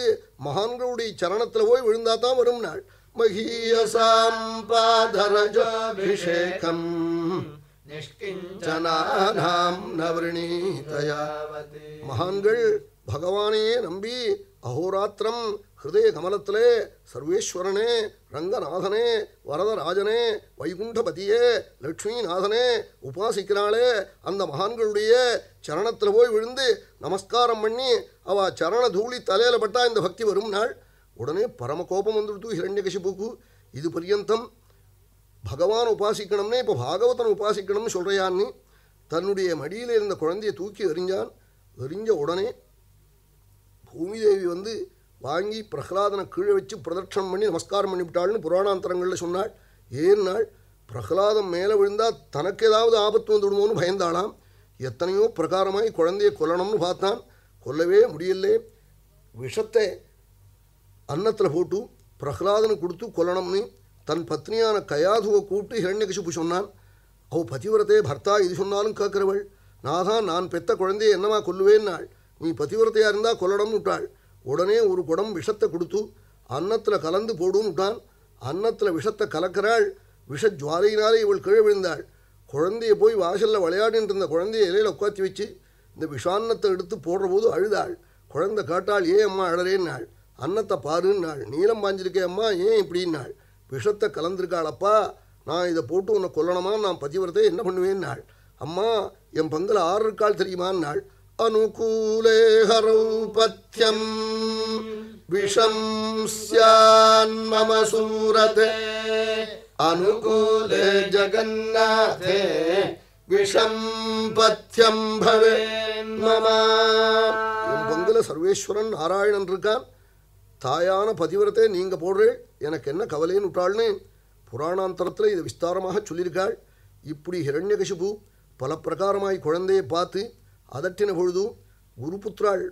மகான்களுடைய சரணத்தில் போய் விழுந்தா தான் வரும் நாள் மகீயசாம் பாதரஜாபிஷேகம் மகான்கள் பகவானையே நம்பி அகோராத்திரம் ஹிருதய கமலத்திலே சர்வேஸ்வரனே ரங்கநாதனே வரதராஜனே வைகுண்டபதியே லக்ஷ்மிநாதனே உபாசிக்கிறாளே அந்த மகான்களுடைய சரணத்தில் போய் விழுந்து நமஸ்காரம் பண்ணி அவ சரண தூளி தலையில் பட்டா இந்த பக்தி வரும் நாள் உடனே பரம கோபம் வந்துடுத்து ஹிரண்யகசிபுக்கு இது பரியந்தம் பகவான் உபாசிக்கணும்னே இப்போ பாகவதன் உபாசிக்கணும்னு சொல்கிறையான்னு தன்னுடைய மடியில் இருந்த குழந்தையை தூக்கி எறிஞ்சான் எறிஞ்ச உடனே பூமிதேவி வந்து வாங்கி பிரகலாதனை கீழே வச்சு பிரதட்சணம் பண்ணி நமஸ்காரம் பண்ணிவிட்டாள்னு புராணாந்தரங்களில் சொன்னாள் ஏன்னாள் பிரகலாதம் மேலே விழுந்தால் தனக்கு ஏதாவது ஆபத்து வந்துவிடுமோன்னு பயந்தாளாம் எத்தனையோ பிரகாரமாய் குழந்தையை கொல்லணும்னு பார்த்தான் கொல்லவே முடியலே விஷத்தை அன்னத்தில் போட்டு பிரகலாதனு கொடுத்து கொல்லணும்னு தன் பத்னியான கயாதுவை கூப்பிட்டு ஹிரண்யகசிப்பு சொன்னான் அவள் பதிவிரதே பர்த்தா இது சொன்னாலும் கேட்குறவள் நான் தான் நான் பெத்த குழந்தையை என்னமா கொல்லுவேன்னாள் நீ பதிவிரத்தையாக இருந்தால் கொல்லணும்னு விட்டாள் உடனே ஒரு குடம் விஷத்தை கொடுத்து அன்னத்தில் கலந்து போடுன்னுட்டான் அன்னத்தில் விஷத்தை கலக்கிறாள் விஷஜுவாலையினாலே இவள் கீழே விழுந்தாள் குழந்தைய போய் வாசலில் விளையாடின்னு இருந்த குழந்தைய இலையில் உட்காத்தி வச்சு இந்த விஷான்னத்தை எடுத்து போடுற போது அழுதாள் குழந்தை காட்டாள் ஏன் அம்மா அழறேன்னாள் அன்னத்தை பாருன்னாள் நீளம் பாஞ்சிருக்கே அம்மா ஏன் இப்படின்னாள் விஷத்தை கலந்துருக்காளப்பா நான் இதை போட்டு உன்னை கொல்லணுமா நான் பதிவிரத்தை என்ன பண்ணுவேன்னாள் அம்மா என் பங்கில் ஆறு இருக்காள் தெரியுமான்னாள் अनुकूले விஷம் पथ्यम् विषं स्यान्मम सूरते अनुकूले जगन्नाथे விஷம் பத்தியம் பங்குல சர்வேஸ்வரன் நாராயணன் இருக்கான் தாயான பதிவிரத்தை நீங்க போடுறேள் எனக்கு என்ன கவலைன்னு விட்டாள்னு புராணாந்தரத்தில் இதை விஸ்தாரமாக சொல்லியிருக்காள் இப்படி ஹிரண்யகசிபு பல பிரகாரமாய் குழந்தையை பார்த்து அதற்றின பொழுது குருபுத்திராள்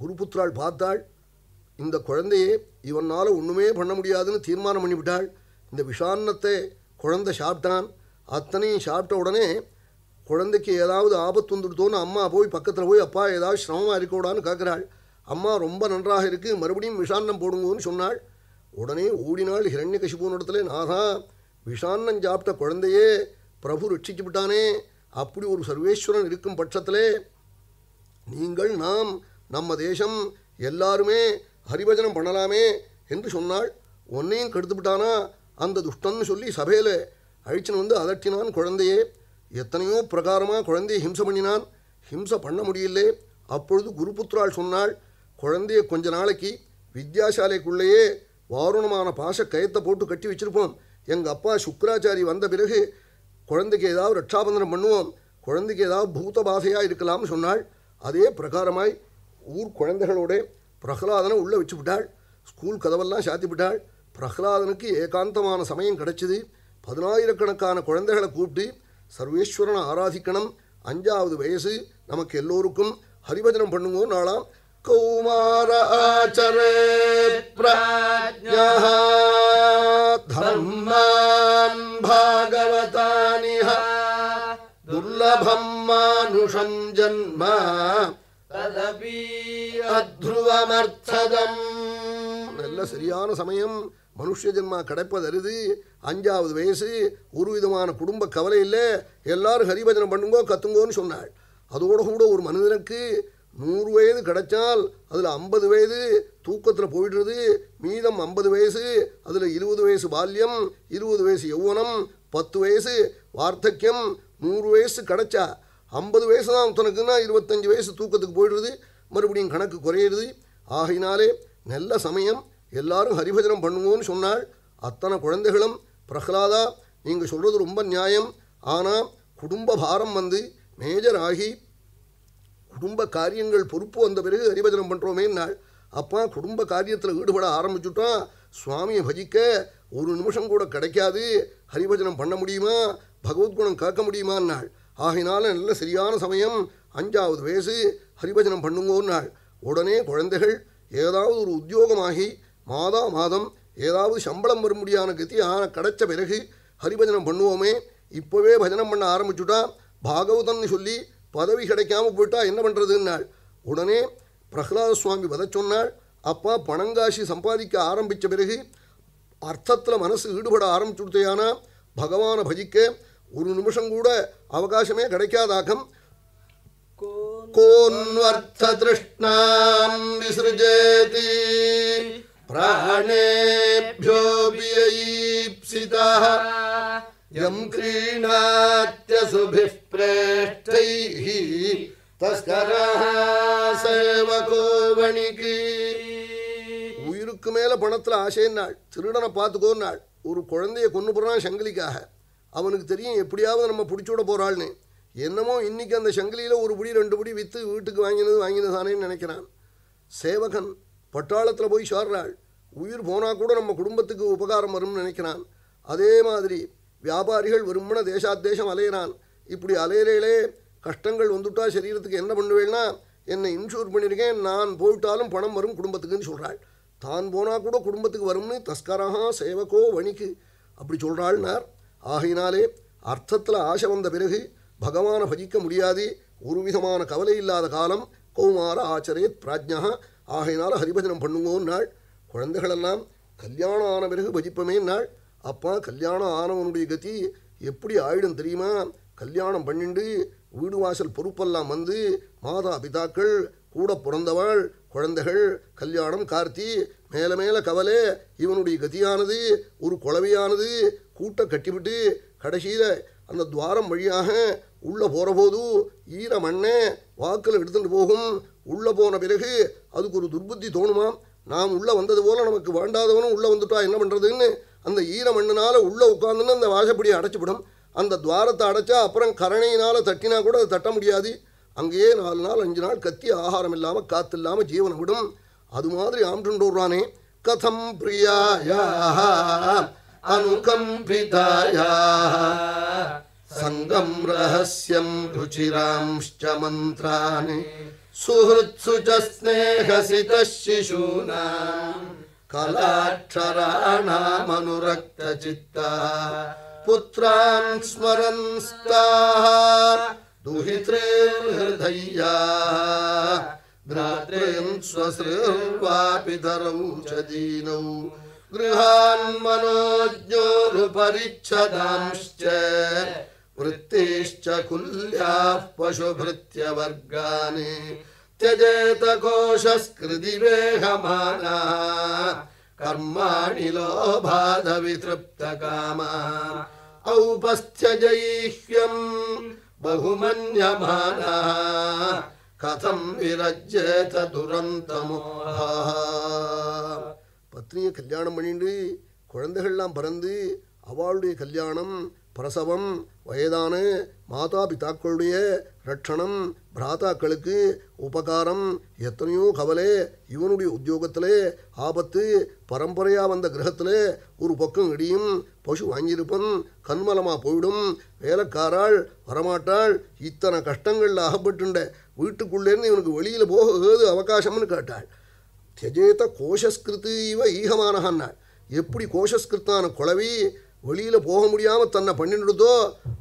குருபுத்திராள் பார்த்தாள் இந்த குழந்தையே இவனால் ஒன்றுமே பண்ண முடியாதுன்னு தீர்மானம் பண்ணிவிட்டாள் இந்த விஷாண்ணத்தை குழந்தை சாப்பிட்டான் அத்தனையும் சாப்பிட்ட உடனே குழந்தைக்கு ஏதாவது ஆபத்து வந்துடுத்தோன்னு அம்மா போய் பக்கத்தில் போய் அப்பா ஏதாவது சிரமமாக இருக்கக்கூடாதுன்னு கேட்குறாள் அம்மா ரொம்ப நன்றாக இருக்குது மறுபடியும் விஷாண்ணம் போடுங்கன்னு சொன்னாள் உடனே ஓடினாள் ஹிரண்ய கசிபூனிடத்துல நான் தான் விஷான்னம் சாப்பிட்ட குழந்தையே பிரபு ரட்சிச்சு விட்டானே அப்படி ஒரு சர்வேஸ்வரன் இருக்கும் பட்சத்தில் நீங்கள் நாம் நம்ம தேசம் எல்லாருமே ஹரிபஜனம் பண்ணலாமே என்று சொன்னாள் ஒன்னையும் கெடுத்து விட்டானா அந்த துஷ்டன்னு சொல்லி சபையில் அழிச்சின்னு வந்து அதட்டினான் குழந்தையே எத்தனையோ பிரகாரமாக குழந்தையை ஹிம்ச பண்ணினான் ஹிம்சை பண்ண முடியலே அப்பொழுது குருபுத்ரால் சொன்னாள் குழந்தைய கொஞ்ச நாளைக்கு வித்யாசாலைக்குள்ளேயே வாரணமான பாச கயத்தை போட்டு கட்டி வச்சிருப்போம் எங்கள் அப்பா சுக்கராச்சாரி வந்த பிறகு குழந்தைக்கு ஏதாவது ரட்சாபந்தனம் பண்ணுவோம் குழந்தைக்கு ஏதாவது பூத பாசையாக இருக்கலாம்னு சொன்னாள் அதே பிரகாரமாய் ஊர் குழந்தைகளோட பிரகலாதனை உள்ளே வச்சு விட்டாள் ஸ்கூல் கதவெல்லாம் சாத்தி விட்டாள் பிரகலாதனுக்கு ஏகாந்தமான சமயம் கிடச்சிது பதினாயிரக்கணக்கான குழந்தைகளை கூப்பிட்டு சர்வேஸ்வரனை ஆராதிக்கணும் அஞ்சாவது வயசு நமக்கு எல்லோருக்கும் ஹரிபஜனம் பண்ணுவோம் நாளாம் கௌமார ஆச்சரே பிரஜா பாகவ மனுஷம் ஜன்ம ததபி அத்ருவமர்த்ததம் நல்ல சரியான சமயம் மனுஷ ஜென்மா கிடைப்பது அருது அஞ்சாவது வயசு ஒரு விதமான குடும்ப கவலை இல்லை எல்லாரும் ஹரிபஜனை பண்ணுங்கோ கத்துங்கோன்னு சொன்னாள் அதோடு கூட ஒரு மனிதனுக்கு நூறு வயது கிடைச்சால் அதில் ஐம்பது வயது தூக்கத்தில் போயிடுறது மீதம் ஐம்பது வயசு அதில் இருபது வயசு பால்யம் இருபது வயசு யௌவனம் பத்து வயசு வார்த்தக்கியம் நூறு வயசு கிடைச்சா ஐம்பது வயசு தான் தனக்குன்னா இருபத்தஞ்சி வயசு தூக்கத்துக்கு போயிடுறது மறுபடியும் கணக்கு குறையிறது ஆகையினாலே நல்ல சமயம் எல்லாரும் ஹரிபஜனம் பண்ணுவோன்னு சொன்னால் அத்தனை குழந்தைகளும் பிரஹ்லாதா நீங்கள் சொல்கிறது ரொம்ப நியாயம் ஆனால் குடும்ப பாரம் வந்து மேஜர் ஆகி குடும்ப காரியங்கள் பொறுப்பு வந்த பிறகு ஹரிபஜனம் பண்ணுறோமே நாள் அப்போ குடும்ப காரியத்தில் ஈடுபட ஆரம்பிச்சுட்டோம் சுவாமியை பஜிக்க ஒரு நிமிஷம் கூட கிடைக்காது ஹரிபஜனம் பண்ண முடியுமா பகவத்குணம் கேட்க முடியுமான்னாள் ஆகினால நல்ல சரியான சமயம் அஞ்சாவது வயசு ஹரிபஜனம் பண்ணுங்கோன்னாள் உடனே குழந்தைகள் ஏதாவது ஒரு உத்தியோகமாகி மாதா மாதம் ஏதாவது சம்பளம் வரும்படியான கத்தி ஆன கிடைச்ச பிறகு ஹரிபஜனம் பண்ணுவோமே இப்போவே பஜனம் பண்ண ஆரம்பிச்சுட்டா பாகவதன் சொல்லி பதவி கிடைக்காம போயிட்டா என்ன பண்ணுறதுன்னாள் உடனே பிரகலாத சுவாமி வத சொன்னாள் அப்பா பணங்காசி சம்பாதிக்க ஆரம்பித்த பிறகு அர்த்தத்தில் மனசு ஈடுபட ஆரம்பிச்சுடுத்தையானா பகவானை பஜிக்க ஒரு நிமிஷம் கூட அவகாசமே கிடைக்காதாக்கம் கோன்வர்த்ததிருஷ்ணாம் விசிருஜேதி प्राणेभ्योऽप्यईप्सितः यम् क्रीणात्यसुभिः प्रेष्टैः तस्करः सेवको वणिकी உயிருக்கு மேல பணத்துல ஆசைன்னாள் திருடனை பார்த்துக்கோன்னாள் ஒரு குழந்தைய கொண்டு போறான் சங்கிலிக்காக அவனுக்கு தெரியும் எப்படியாவது நம்ம பிடிச்சோட போகிறாள்னு என்னமோ இன்றைக்கி அந்த சங்கிலியில் ஒரு பிடி ரெண்டு பிடி விற்று வீட்டுக்கு வாங்கினது வாங்கினதானேன்னு நினைக்கிறான் சேவகன் பட்டாளத்தில் போய் சாடுறாள் உயிர் போனால் கூட நம்ம குடும்பத்துக்கு உபகாரம் வரும்னு நினைக்கிறான் அதே மாதிரி வியாபாரிகள் விரும்பின தேசாத்தேசம் அலையிறான் இப்படி அலையிலே கஷ்டங்கள் வந்துவிட்டால் சரீரத்துக்கு என்ன பண்ணுவேன்னா என்னை இன்சூர் பண்ணியிருக்கேன் நான் போயிட்டாலும் பணம் வரும் குடும்பத்துக்குன்னு சொல்கிறாள் தான் போனால் கூட குடும்பத்துக்கு வரும்னு தஸ்கராக சேவகோ வணிக்கு அப்படி சொல்கிறாள்னார் ஆகையினாலே அர்த்தத்தில் ஆசை வந்த பிறகு பகவானை பஜிக்க முடியாது ஒரு விதமான கவலை இல்லாத காலம் கௌமார ஆச்சரியத் பிராஜ்யா ஆகையினால ஹரிபஜனம் பண்ணுங்கோன் நாள் குழந்தைகளெல்லாம் கல்யாணம் ஆன பிறகு பஜிப்பமே நாள் அப்பா கல்யாணம் ஆனவனுடைய கதி எப்படி ஆயிடும் தெரியுமா கல்யாணம் பண்ணிண்டு வீடு வாசல் பொறுப்பெல்லாம் வந்து மாதா பிதாக்கள் கூட பிறந்தவள் குழந்தைகள் கல்யாணம் கார்த்தி மேல மேல கவலை இவனுடைய கதியானது ஒரு குழவியானது கூட்டை கட்டிவிட்டு கடைசியில் அந்த துவாரம் வழியாக உள்ளே போகிற போது ஈர மண்ணை வாக்கில் எடுத்துகிட்டு போகும் உள்ளே போன பிறகு அதுக்கு ஒரு துர்புத்தி தோணுமாம் நாம் உள்ளே வந்தது போல் நமக்கு வேண்டாதவனும் உள்ளே வந்துட்டா என்ன பண்ணுறதுன்னு அந்த ஈர மண்ணினால் உள்ளே உட்காந்துன்னு அந்த வாசப்படியை அடைச்சிவிடும் அந்த துவாரத்தை அடைச்சா அப்புறம் கரணையினால் தட்டினா கூட அதை தட்ட முடியாது அங்கேயே நாலு நாள் அஞ்சு நாள் கத்தி ஆகாரம் இல்லாமல் காற்று இல்லாமல் ஜீவனம் விடும் அது மாதிரி ஆம்டுண்டோர்வானே கதம் பிரியா अनुकम् सङ्गम् रहस्यम् रुचिरांश्च मन्त्राणि सुहृत्सु च स्नेहसितः शिशूनाम् कलाक्षराणामनुरक्तचित्ता पुत्रान् स्मरन्स्ताः दुहितृ हृदय्याः नात्रेन् स्वसृरूपापि च दीनौ गृहान्मनोज्ञोरुपरिच्छदांश्च वृत्तिश्च कुल्याः पशुभृत्यवर्गाणि त्यजेत कोशस्कृति विहमानः कर्माणि लो औपस्थ्यजैह्यम् बहुमन्यमानः कथम् विरज्येत दुरन्तमोहः பத்னியை கல்யாணம் பண்ணிட்டு குழந்தைகள்லாம் பறந்து அவளுடைய கல்யாணம் பிரசவம் வயதான மாதா பிதாக்களுடைய ரட்சணம் பிராத்தாக்களுக்கு உபகாரம் எத்தனையோ கவலை இவனுடைய உத்தியோகத்தில் ஆபத்து பரம்பரையாக வந்த கிரகத்தில் ஒரு பக்கம் இடியும் பசு வாங்கியிருப்பன் கண்மலமாக போயிடும் வேலைக்காராள் வரமாட்டாள் இத்தனை கஷ்டங்களில் அகப்பட்டுண்ட வீட்டுக்குள்ளேருந்து இவனுக்கு வெளியில் போக ஏது அவகாசம்னு கேட்டாள் தியஜேத கோஷஸ்கிருத்து இவ ஈகமானஹான்னா எப்படி கோஷஸ்கிருத்தான குழவி வெளியில் போக முடியாமல் தன்னை பண்ணிடுதோ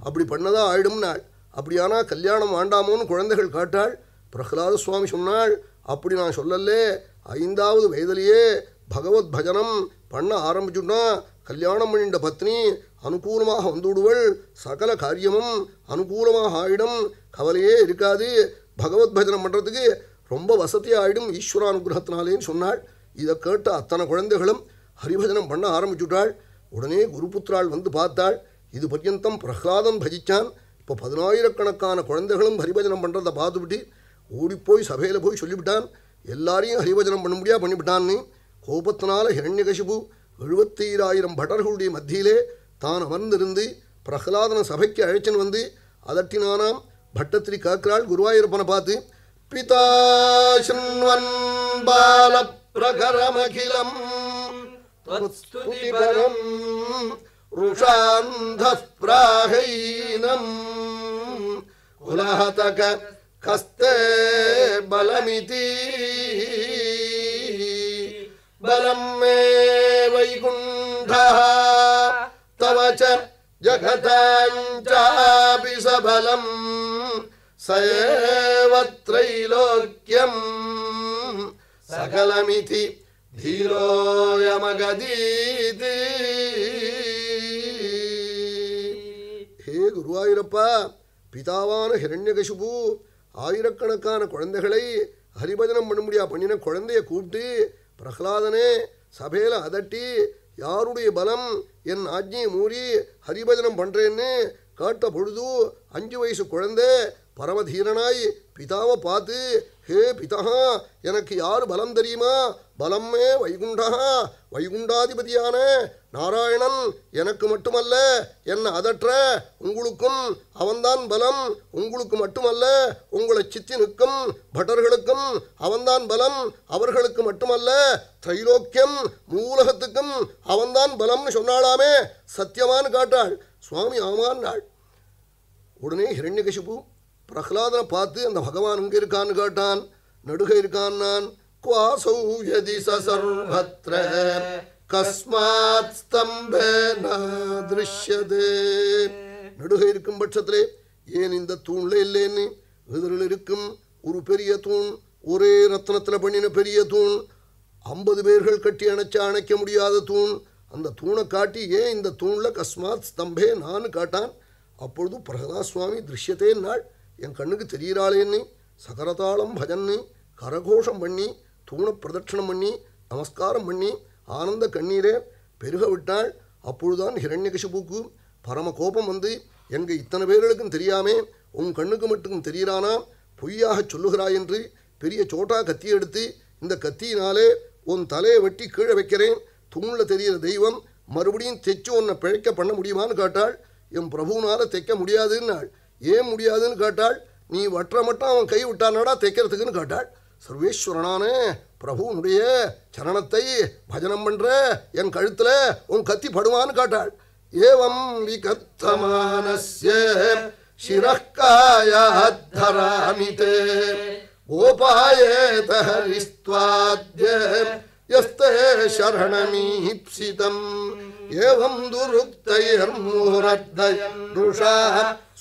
அப்படி பண்ணதாக ஆயிடும்னாள் அப்படியானா கல்யாணம் ஆண்டாமோன்னு குழந்தைகள் காட்டாள் பிரகலாத சுவாமி சொன்னாள் அப்படி நான் சொல்லலே ஐந்தாவது வயதிலேயே பகவத் பஜனம் பண்ண ஆரம்பிச்சுன்னா கல்யாணம் பண்ணிண்ட பத்னி அனுகூலமாக வந்துவிடுவள் சகல காரியமும் அனுகூலமாக ஆயிடும் கவலையே இருக்காது பகவத் பஜனம் பண்ணுறதுக்கு ரொம்ப வசதியாகிடும் ஈஸ்வரானுகிரகத்தினாலேன்னு சொன்னாள் இதை கேட்ட அத்தனை குழந்தைகளும் ஹரிபஜனம் பண்ண ஆரம்பிச்சுட்டாள் உடனே குருபுத்திராள் வந்து பார்த்தாள் இது பர்யந்தம் பிரஹ்லாதம் பஜித்தான் இப்போ பதினாயிரக்கணக்கான குழந்தைகளும் ஹரிபஜனம் பண்ணுறதை பார்த்துவிட்டு ஓடிப்போய் சபையில் போய் சொல்லிவிட்டான் எல்லாரையும் ஹரிபஜனம் பண்ண முடியா பண்ணிவிட்டான்னு கோபத்தினால ஹிரண்யகசிபு எழுபத்தீராயிரம் பட்டர்களுடைய மத்தியிலே தான் அமர்ந்திருந்து பிரஹ்லாதன சபைக்கு அழைச்சின்னு வந்து அதட்டினானாம் பட்டத்திரி காக்கிறாள் குருவாயூரப்பனை பார்த்து पिता शृण्वन् बालप्रखरमखिलम् त्वत्स्तुतिपरम् रुषान्धः प्राहैनम् कुलहतक कस्ते बलमिति बलम् मे वैकुण्ठः तव च जगताम् चापि सबलम् சயவத்ரைலோக்கியம் சகலமிதி தீரோயமகதீதி ஹே குருவாயிரப்பா பிதாவான ஹிரண்யகசுபு ஆயிரக்கணக்கான குழந்தைகளை ஹரிபஜனம் பண்ண முடியா பண்ணின குழந்தைய கூப்பிட்டு பிரகலாதனே சபையில் அதட்டி யாருடைய பலம் என் ஆஜ்ஞியை மூறி ஹரிபஜனம் பண்ணுறேன்னு காட்ட பொழுது அஞ்சு வயசு குழந்தை பரமதீரனாய் பிதாவை பார்த்து ஹே பிதா எனக்கு யார் பலம் தெரியுமா பலமே வைகுண்டா வைகுண்டாதிபதியான நாராயணன் எனக்கு மட்டுமல்ல என்னை அதற்ற உங்களுக்கும் அவன்தான் பலம் உங்களுக்கு மட்டுமல்ல உங்களை சித்தி நிற்கும் பட்டர்களுக்கும் அவன்தான் பலம் அவர்களுக்கு மட்டுமல்ல திரைலோக்கியம் மூலகத்துக்கும் அவன்தான் பலம்னு சொன்னாலாமே சத்தியமானு காட்டாள் சுவாமி நாள் உடனே ஹிரண்யகசிபு பிரஹ்லாதனை பார்த்து அந்த பகவான் இங்கே இருக்கான்னு கேட்டான் நடுக இருக்கான் நான் குவாசௌயதி சர்வத்திர கஸ்மாத் திருஷ்யதே நடுக இருக்கும் பட்சத்திலே ஏன் இந்த தூண்ல இல்லைன்னு எதிரில் இருக்கும் ஒரு பெரிய தூண் ஒரே ரத்னத்தில் பண்ணின பெரிய தூண் ஐம்பது பேர்கள் கட்டி அணைச்சா அணைக்க முடியாத தூண் அந்த தூணை காட்டி ஏன் இந்த தூணில் கஸ்மாத் ஸ்தம்பே நான் காட்டான் அப்பொழுது பிரகலாத் சுவாமி திருஷ்யத்தே நாள் என் கண்ணுக்கு தெரியிறாளேன்னு சகரதாளம் பஜன்னு கரகோஷம் பண்ணி தூண பிரதட்சணம் பண்ணி நமஸ்காரம் பண்ணி ஆனந்த கண்ணீரே பெருக விட்டாள் அப்பொழுதுதான் ஹிரண்யகசிபுக்கு பரம கோபம் வந்து எங்கள் இத்தனை பேர்களுக்கும் தெரியாமே உன் கண்ணுக்கு மட்டும் தெரியிறானா பொய்யாக சொல்லுகிறாய் என்று பெரிய சோட்டா கத்தி எடுத்து இந்த கத்தியினாலே உன் தலையை வெட்டி கீழே வைக்கிறேன் தூணில் தெரிகிற தெய்வம் மறுபடியும் தைச்சு உன்னை பிழைக்க பண்ண முடியுமான்னு கேட்டாள் என் பிரபுனால் தைக்க முடியாதுன்னாள் ஏன் முடியாதுன்னு கேட்டாள் நீ வற்ற மட்டும் அவன் கை விட்டானடா தைக்கிறதுக்குன்னு கேட்டாள் சர்வேஸ்வரனானே பிரபுனுடைய சரணத்தை பஜனம் பண்ற என் கழுத்துல உன் கத்தி படுவான்னு கேட்டாள் ஏவம் விகத்தமானஸ்ய ஏவம் துருப்தையர் மூரத்தயம் நுஷா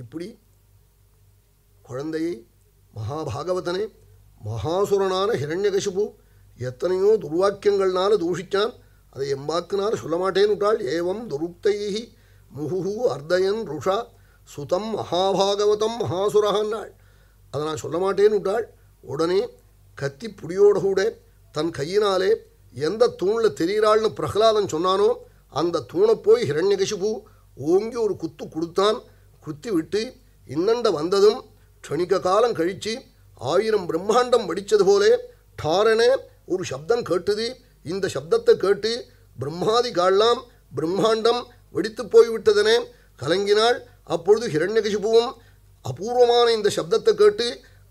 இப்படி குழந்தையை மகாபாகவதனை மகாசுரனான ஹிரண்யகசிபு எத்தனையோ துர்வாக்கியங்கள்னால தூஷித்தான் அதை எம்பாக்குனால் சொல்ல மாட்டேன்னுட்டாள் ஏவம் துருக்தைஹி முகுஹு அர்தயன் ருஷா சுதம் மகாபாகவதம் மகாசுரகான்னாள் அதை நான் சொல்ல மாட்டேன்னுட்டாள் உடனே கத்தி புடியோட கூட தன் கையினாலே எந்த தூணில் தெரிகிறாள்னு பிரகலாதன் சொன்னானோ அந்த தூணை போய் ஹிரண்யகசிபு ஓங்கி ஒரு குத்து கொடுத்தான் குத்தி விட்டு இன்னண்ட வந்ததும் க்ஷணிக காலம் கழித்து ஆயிரம் பிரம்மாண்டம் வடித்தது போலே டாரனே ஒரு சப்தம் கேட்டுது இந்த சப்தத்தை கேட்டு பிரம்மாதி கால்லாம் பிரம்மாண்டம் வெடித்து போய்விட்டதனே கலங்கினாள் அப்பொழுது ஹிரண்யகசிபுவும் அபூர்வமான இந்த சப்தத்தை கேட்டு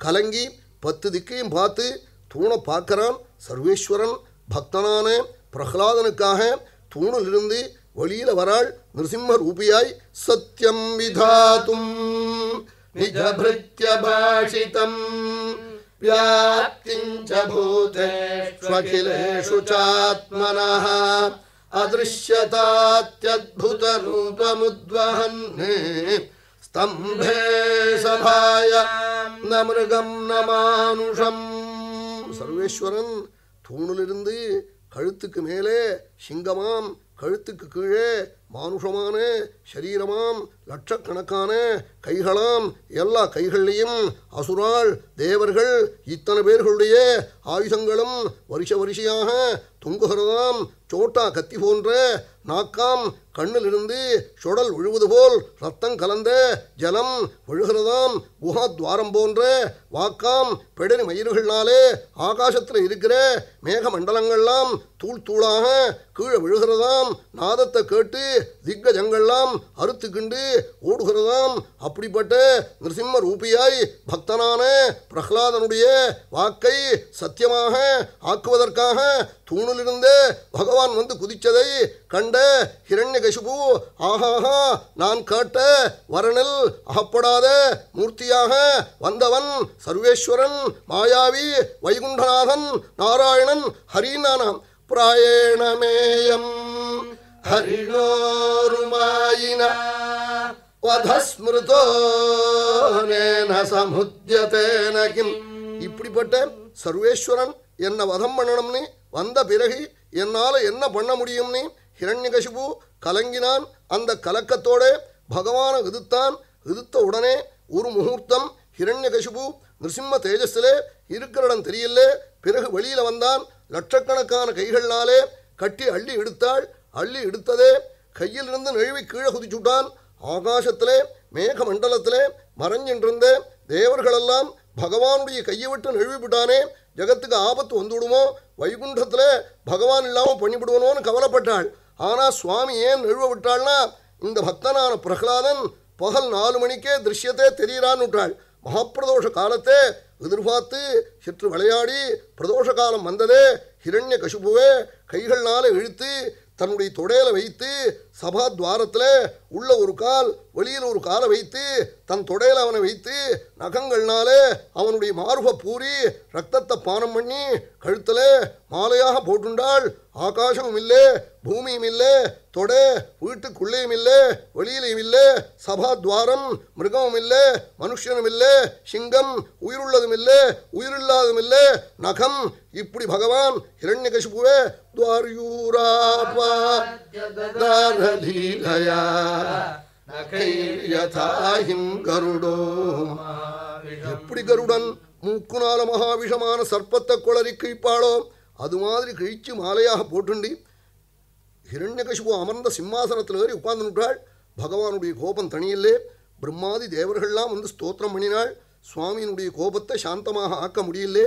கலங்கி பத்து திக்கையும் பார்த்து தூணை பார்க்கறான் சர்வேஸ்வரன் भक्तनाने प्रह्लादनुकाहे पूर्णुनिरुन्दि वळीलवराळ् नृसिंहरूपियाय सत्यं विधातुम् निज भृत्य भाषितम्खिलेषु चात्मनः अदृश्यतात्यद्भुतरूपमुद्वहन् स्तम्भे सभाय न मृगं न मानुषम् सर्वेश्वरम् தூணிலிருந்து கழுத்துக்கு மேலே சிங்கமாம் கழுத்துக்கு கீழே மானுஷமான சரீரமாம் லட்சக்கணக்கான கைகளாம் எல்லா கைகள்லையும் அசுராள் தேவர்கள் இத்தனை பேர்களுடைய ஆயுதங்களும் வருஷ வரிசையாக தொங்குகிறதாம் சோட்டா கத்தி போன்ற நாக்காம் கண்ணிலிருந்து சுடல் விழுவது போல் ரத்தம் கலந்த ஜலம் விழுகிறதாம் குஹாத்வாரம் போன்ற வாக்காம் பெடரி மயிர்களினாலே ஆகாசத்தில் இருக்கிற மேகமண்டலங்கள்லாம் தூள் தூளாக கீழே விழுகிறதாம் நாதத்தை கேட்டு திக்கஜங்கள்லாம் அறுத்து கிண்டு ஓடுகிறதாம் அப்படிப்பட்ட நிருசிம்ம ரூபியாய் பக்தனான பிரஹ்லாதனுடைய வாக்கை சத்தியமாக ஆக்குவதற்காக தூணிலிருந்து பகவான் வந்து குதிச்சதை கண்ட ஹிரண்ய கசுபு ஆஹாஹா நான் கேட்ட வரணில் அகப்படாத மூர்த்தியாக வந்தவன் சர்வேஸ்வரன் மாயாவி வைகுண்டநாதன் நாராயணன் ஹரிநானாம் பிராயணமேயம் हरिणोरुमायिन இப்படிப்பட்ட சர்வேஸ்வரன் என்ன வதம் பண்ணணும்னு வந்த பிறகு என்னால் என்ன பண்ண முடியும்னு ஹிரண்யகசிபு கலங்கினான் அந்த கலக்கத்தோடு பகவானை எதிர்த்தான் எதிர்த்த உடனே ஒரு முகூர்த்தம் ஹிரண்யகசிபு நிருசிம்ம தேஜஸிலே இருக்கிற இடம் தெரியல பிறகு வெளியில் வந்தான் லட்சக்கணக்கான கைகளினாலே கட்டி அள்ளி எடுத்தாள் அள்ளி எடுத்ததே கையிலிருந்து நழுவி கீழே குதிச்சுட்டான் ஆகாசத்திலே மேகமண்டலத்திலே மறைஞ்சின்றிருந்த தேவர்களெல்லாம் பகவானுடைய கையை விட்டு நழுவிவிட்டானே ஜகத்துக்கு ஆபத்து வந்துவிடுமோ வைகுண்டத்தில் பகவான் இல்லாமல் பண்ணிவிடுவனோன்னு கவலைப்பட்டாள் ஆனால் சுவாமி ஏன் நிறுவ விட்டாள்னா இந்த பக்தனான பிரகலாதன் பகல் நாலு மணிக்கே திருஷ்யத்தே தெரியிறான்னு விட்டாள் மகாப்பிரதோஷ காலத்தை எதிர்பார்த்து சிற்று விளையாடி பிரதோஷ காலம் வந்ததே ஹிரண்ய கசுபுவே கைகள்னால இழுத்து தன்னுடைய தொடையில வைத்து சபா துவாரத்தில் உள்ள ஒரு கால் வெளியில் ஒரு காலை வைத்து தன் தொடையில் அவனை வைத்து நகங்கள்னாலே அவனுடைய மார்ப பூரி ரத்தத்தை பானம் பண்ணி கழுத்தில் மாலையாக போட்டுண்டாள் ஆகாசமும் இல்லை பூமியும் இல்லை தொடை வீட்டுக்குள்ளேயும் இல்லை வெளியிலையும் இல்லை சபாத்வாரம் மிருகமும் இல்லை மனுஷனும் இல்லை சிங்கம் உயிருள்ளதும் இல்லை உயிரில்லாததும் இல்லை நகம் இப்படி பகவான் இரண்யகசிபுவே துவாரியூரா गलीलया கருடோ எப்படி கருடன் மூக்குனால மகாவிஷமான சர்ப்பத்தை குளறி கிழிப்பாளோ அது மாதிரி கிழிச்சு மாலையாக போட்டுண்டி ஹிரண்யகசிபு அமர்ந்த சிம்மாசனத்தில் ஏறி உட்கார்ந்து நின்றாள் பகவானுடைய கோபம் தனியில்லே பிரம்மாதி தேவர்கள்லாம் வந்து ஸ்தோத்திரம் பண்ணினாள் சுவாமியினுடைய கோபத்தை சாந்தமாக ஆக்க முடியலே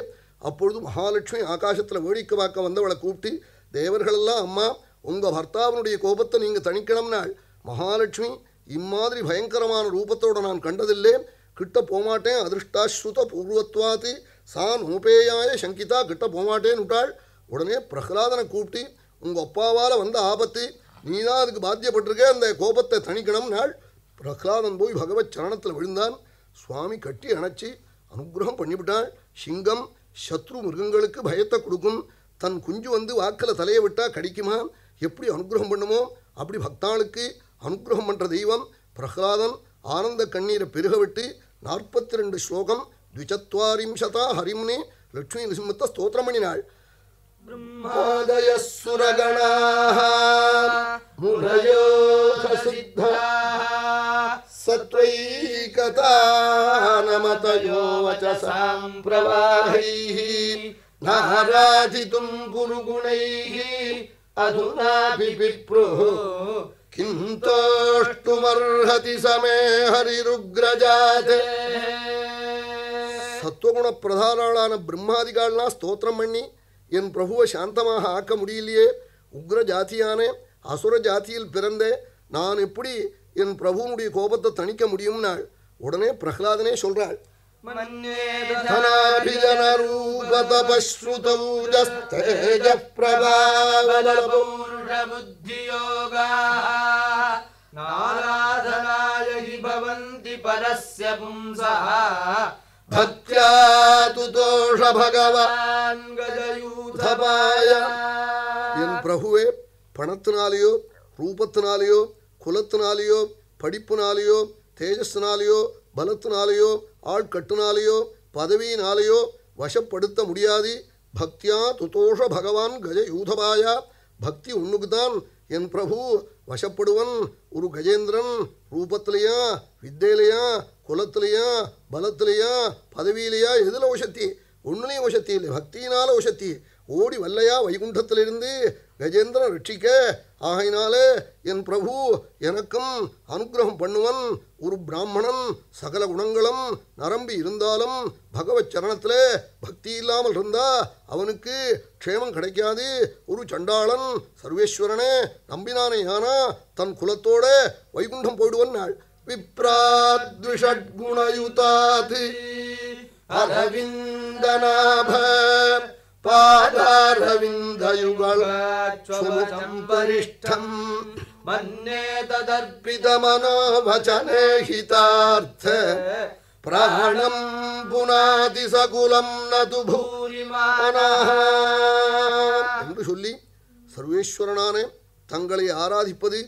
அப்பொழுது மகாலட்சுமி ஆகாசத்தில் வேடிக்கை பார்க்க வந்தவளை கூப்பிட்டு தேவர்களெல்லாம் அம்மா உங்கள் பர்த்தாவினுடைய கோபத்தை நீங்கள் தணிக்கணும்னால் மகாலட்சுமி இம்மாதிரி பயங்கரமான ரூபத்தோடு நான் கண்டதில்லே கிட்ட போமாட்டேன் அதிர்ஷ்டாஸ்ருத பூர்வத்வாதி சான் உபேயாய சங்கிதா கிட்ட போமாட்டேன்னு விட்டாள் உடனே பிரகலாதனை கூப்பிட்டு உங்கள் அப்பாவால் வந்த ஆபத்து நீ தான் அதுக்கு பாத்தியப்பட்டிருக்க அந்த கோபத்தை தணிக்கணும் நாள் பிரகலாதன் போய் பகவத் சரணத்தில் விழுந்தான் சுவாமி கட்டி அணைச்சி அனுகிரகம் பண்ணிவிட்டாள் சிங்கம் சத்ரு மிருகங்களுக்கு பயத்தை கொடுக்கும் தன் குஞ்சு வந்து வாக்கில் தலையை விட்டால் கடிக்குமா எப்படி அனுகிரகம் பண்ணுமோ அப்படி பக்தாளுக்கு அனுகிரகம் பண்ணுற தெய்வம் பிரஹ்லாதன் ஆனந்த கண்ணீரை பெருகவிட்டு நாற்பத்தி ரெண்டு ஸ்லோகம் த்விச்சத்வாரிம்சதா ஹரிம்னி லட்சுமி நிசிம்மத்தை ஸ்தோத்திரம் பண்ணினாள் பிரம்மாதய சுரகணா முரையோக சித்தா சத்வைகதா நமதயோவசாம் பிரவாகை நாராஜிதும் குருகுணைகி अधुनाभिप्रो किन्तोष्टुमर्हति समे हरिरुग्रजात् சத்துவகுணப்பிரதானாளான பிரம்மாதிகாள்னா ஸ்தோத்திரம் பண்ணி என் பிரபுவை சாந்தமாக ஆக்க முடியலையே உக்ர ஜாத்தியானே அசுர ஜாத்தியில் பிறந்தேன் நான் எப்படி என் பிரபுனுடைய கோபத்தை தணிக்க முடியும்னாள் உடனே பிரகலாதனே சொல்கிறாள் மன்யே सततपश्रुतौ यस्तेजः प्रभावलपौरुषबुद्धियोगाः नाराधनाय हि भवन्ति परस्य पुंसः भक्त्या तु तोष भगवान् गजयूथपाय इन् प्रभुवे पणत्नालियो रूपत्नालियो कुलत्नालियो படிப்புனாலையோ தேஜஸ்னாலையோ பலத்தினாலையோ ஆள் கட்டுனாலையோ வசப்படுத்த முடியாது பக்தியா துதோஷ பகவான் கஜயூதபாயா பக்தி உண்ணுக்குதான் என் பிரபு வசப்படுவன் ஒரு கஜேந்திரன் ரூபத்திலையா வித்தையிலையா குலத்திலையா பலத்திலையா பதவியிலையா எதில் வசத்தி ஒன்றுலையும் வசத்தி இல்லை பக்தியினால் வசத்தி ஓடி வல்லையா வைகுண்டத்திலிருந்து கஜேந்திரன் ரட்சிக்க ஆகையினாலே என் பிரபு எனக்கும் அனுகிரகம் பண்ணுவன் ஒரு பிராமணன் சகல குணங்களும் நரம்பி இருந்தாலும் பகவத் சரணத்தில் பக்தி இல்லாமல் இருந்தால் அவனுக்கு க்ஷேமம் கிடைக்காது ஒரு சண்டாளன் சர்வேஸ்வரனே நம்பினானே ஆனா தன் குலத்தோட வைகுண்டம் போயிடுவன் நாள் விப்ராத்விஷட்குணயுதாதி அரவிந்தநாப பாதாரவிந்தயுகளாட்சம் பரிஷ்டம் मन्ये तदर्पितमनोवचने हितार्थ प्राणम् पुनादिसकुलम् न तु பூரிமானாக என்று சொல்லி சர்வேஸ்வரனானே தங்களை ஆராதிப்பது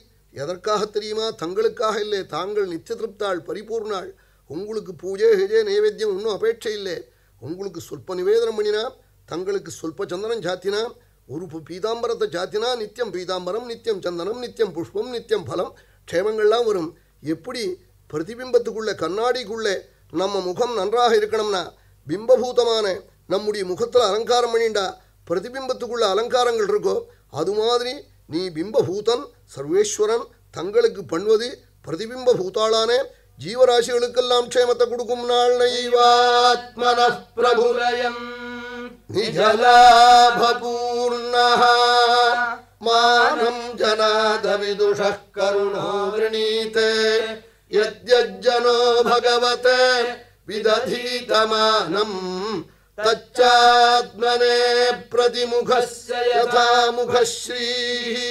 எதற்காக தெரியுமா தங்களுக்காக இல்லை தாங்கள் நித்திய திருப்தாள் பரிபூர்ணாள் உங்களுக்கு பூஜை ஹெஜே நைவேத்தியம் ஒன்றும் அபேட்சை இல்லை உங்களுக்கு சொல்ப நிவேதனம் பண்ணினா தங்களுக்கு சொல்ப சந்தனம் சாத்தினா ஒரு பீதாம்பரத்தை சாத்தினா நித்தியம் பீதாம்பரம் நித்தியம் சந்தனம் நித்தியம் புஷ்பம் நித்தியம் பலம் க்ஷேமங்கள்லாம் வரும் எப்படி பிரதிபிம்பத்துக்குள்ளே கண்ணாடிக்குள்ளே நம்ம முகம் நன்றாக இருக்கணும்னா பிம்பபூதமான நம்முடைய முகத்தில் அலங்காரம் பண்ணிண்டா பிரதிபிம்பத்துக்குள்ள அலங்காரங்கள் இருக்கோ அது மாதிரி நீ பிம்பபூதன் சர்வேஸ்வரன் தங்களுக்கு பண்ணுவது பிரதிபிம்ப பூத்தாளானே ஜீவராசிகளுக்கெல்லாம் க்ஷேமத்தை கொடுக்கும் நாள் நைவாத்மன பிரபுரயம் निजलाभपूर्णः मानम् जनादविदुषः करुणो वृणीते यद्यज्जनो भगवते विदधीतमानम् தச்சாத்மனே பிரதிமுகா முகஸ்ரீஹி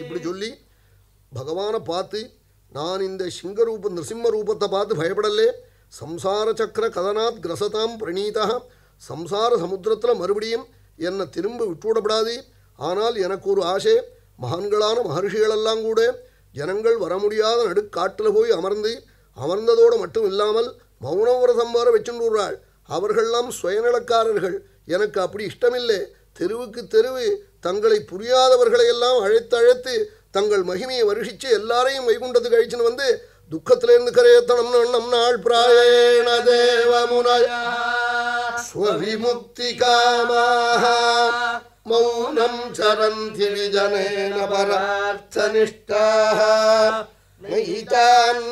இப்படி சொல்லி பகவானை பார்த்து நான் இந்த சிங்கரூப நிருசிம்ம ரூபத்தை பார்த்து பயப்படலே சம்சார சக்கர கதனாத் கிரசதாம் பிரணீதா சம்சார சமுத்திரத்தில் மறுபடியும் என்னை திரும்ப விட்டுவிடப்படாது ஆனால் எனக்கு ஒரு ஆசை மகான்களான மகர்ஷிகளெல்லாம் கூட ஜனங்கள் வர முடியாத நடுக்காட்டில் போய் அமர்ந்து அமர்ந்ததோடு மட்டும் இல்லாமல் மௌனவிரதம் வர வச்சுடுறாள் அவர்கள்லாம் சுயநலக்காரர்கள் எனக்கு அப்படி இஷ்டமில்லை தெருவுக்கு தெருவு தங்களை புரியாதவர்களையெல்லாம் அழைத்து அழைத்து தங்கள் மகிமையை வருஷித்து எல்லாரையும் வைகுண்டத்துக்கு அழிச்சுன்னு வந்து துக்கத்திலிருந்து கரையத்தனம்னு அண்ணம்னாள் பிராயண தேவமுனையா स्वविमुक्तिकामाः मौनम् चरन्ति विजनेन परार्थनिष्ठाः नहितान्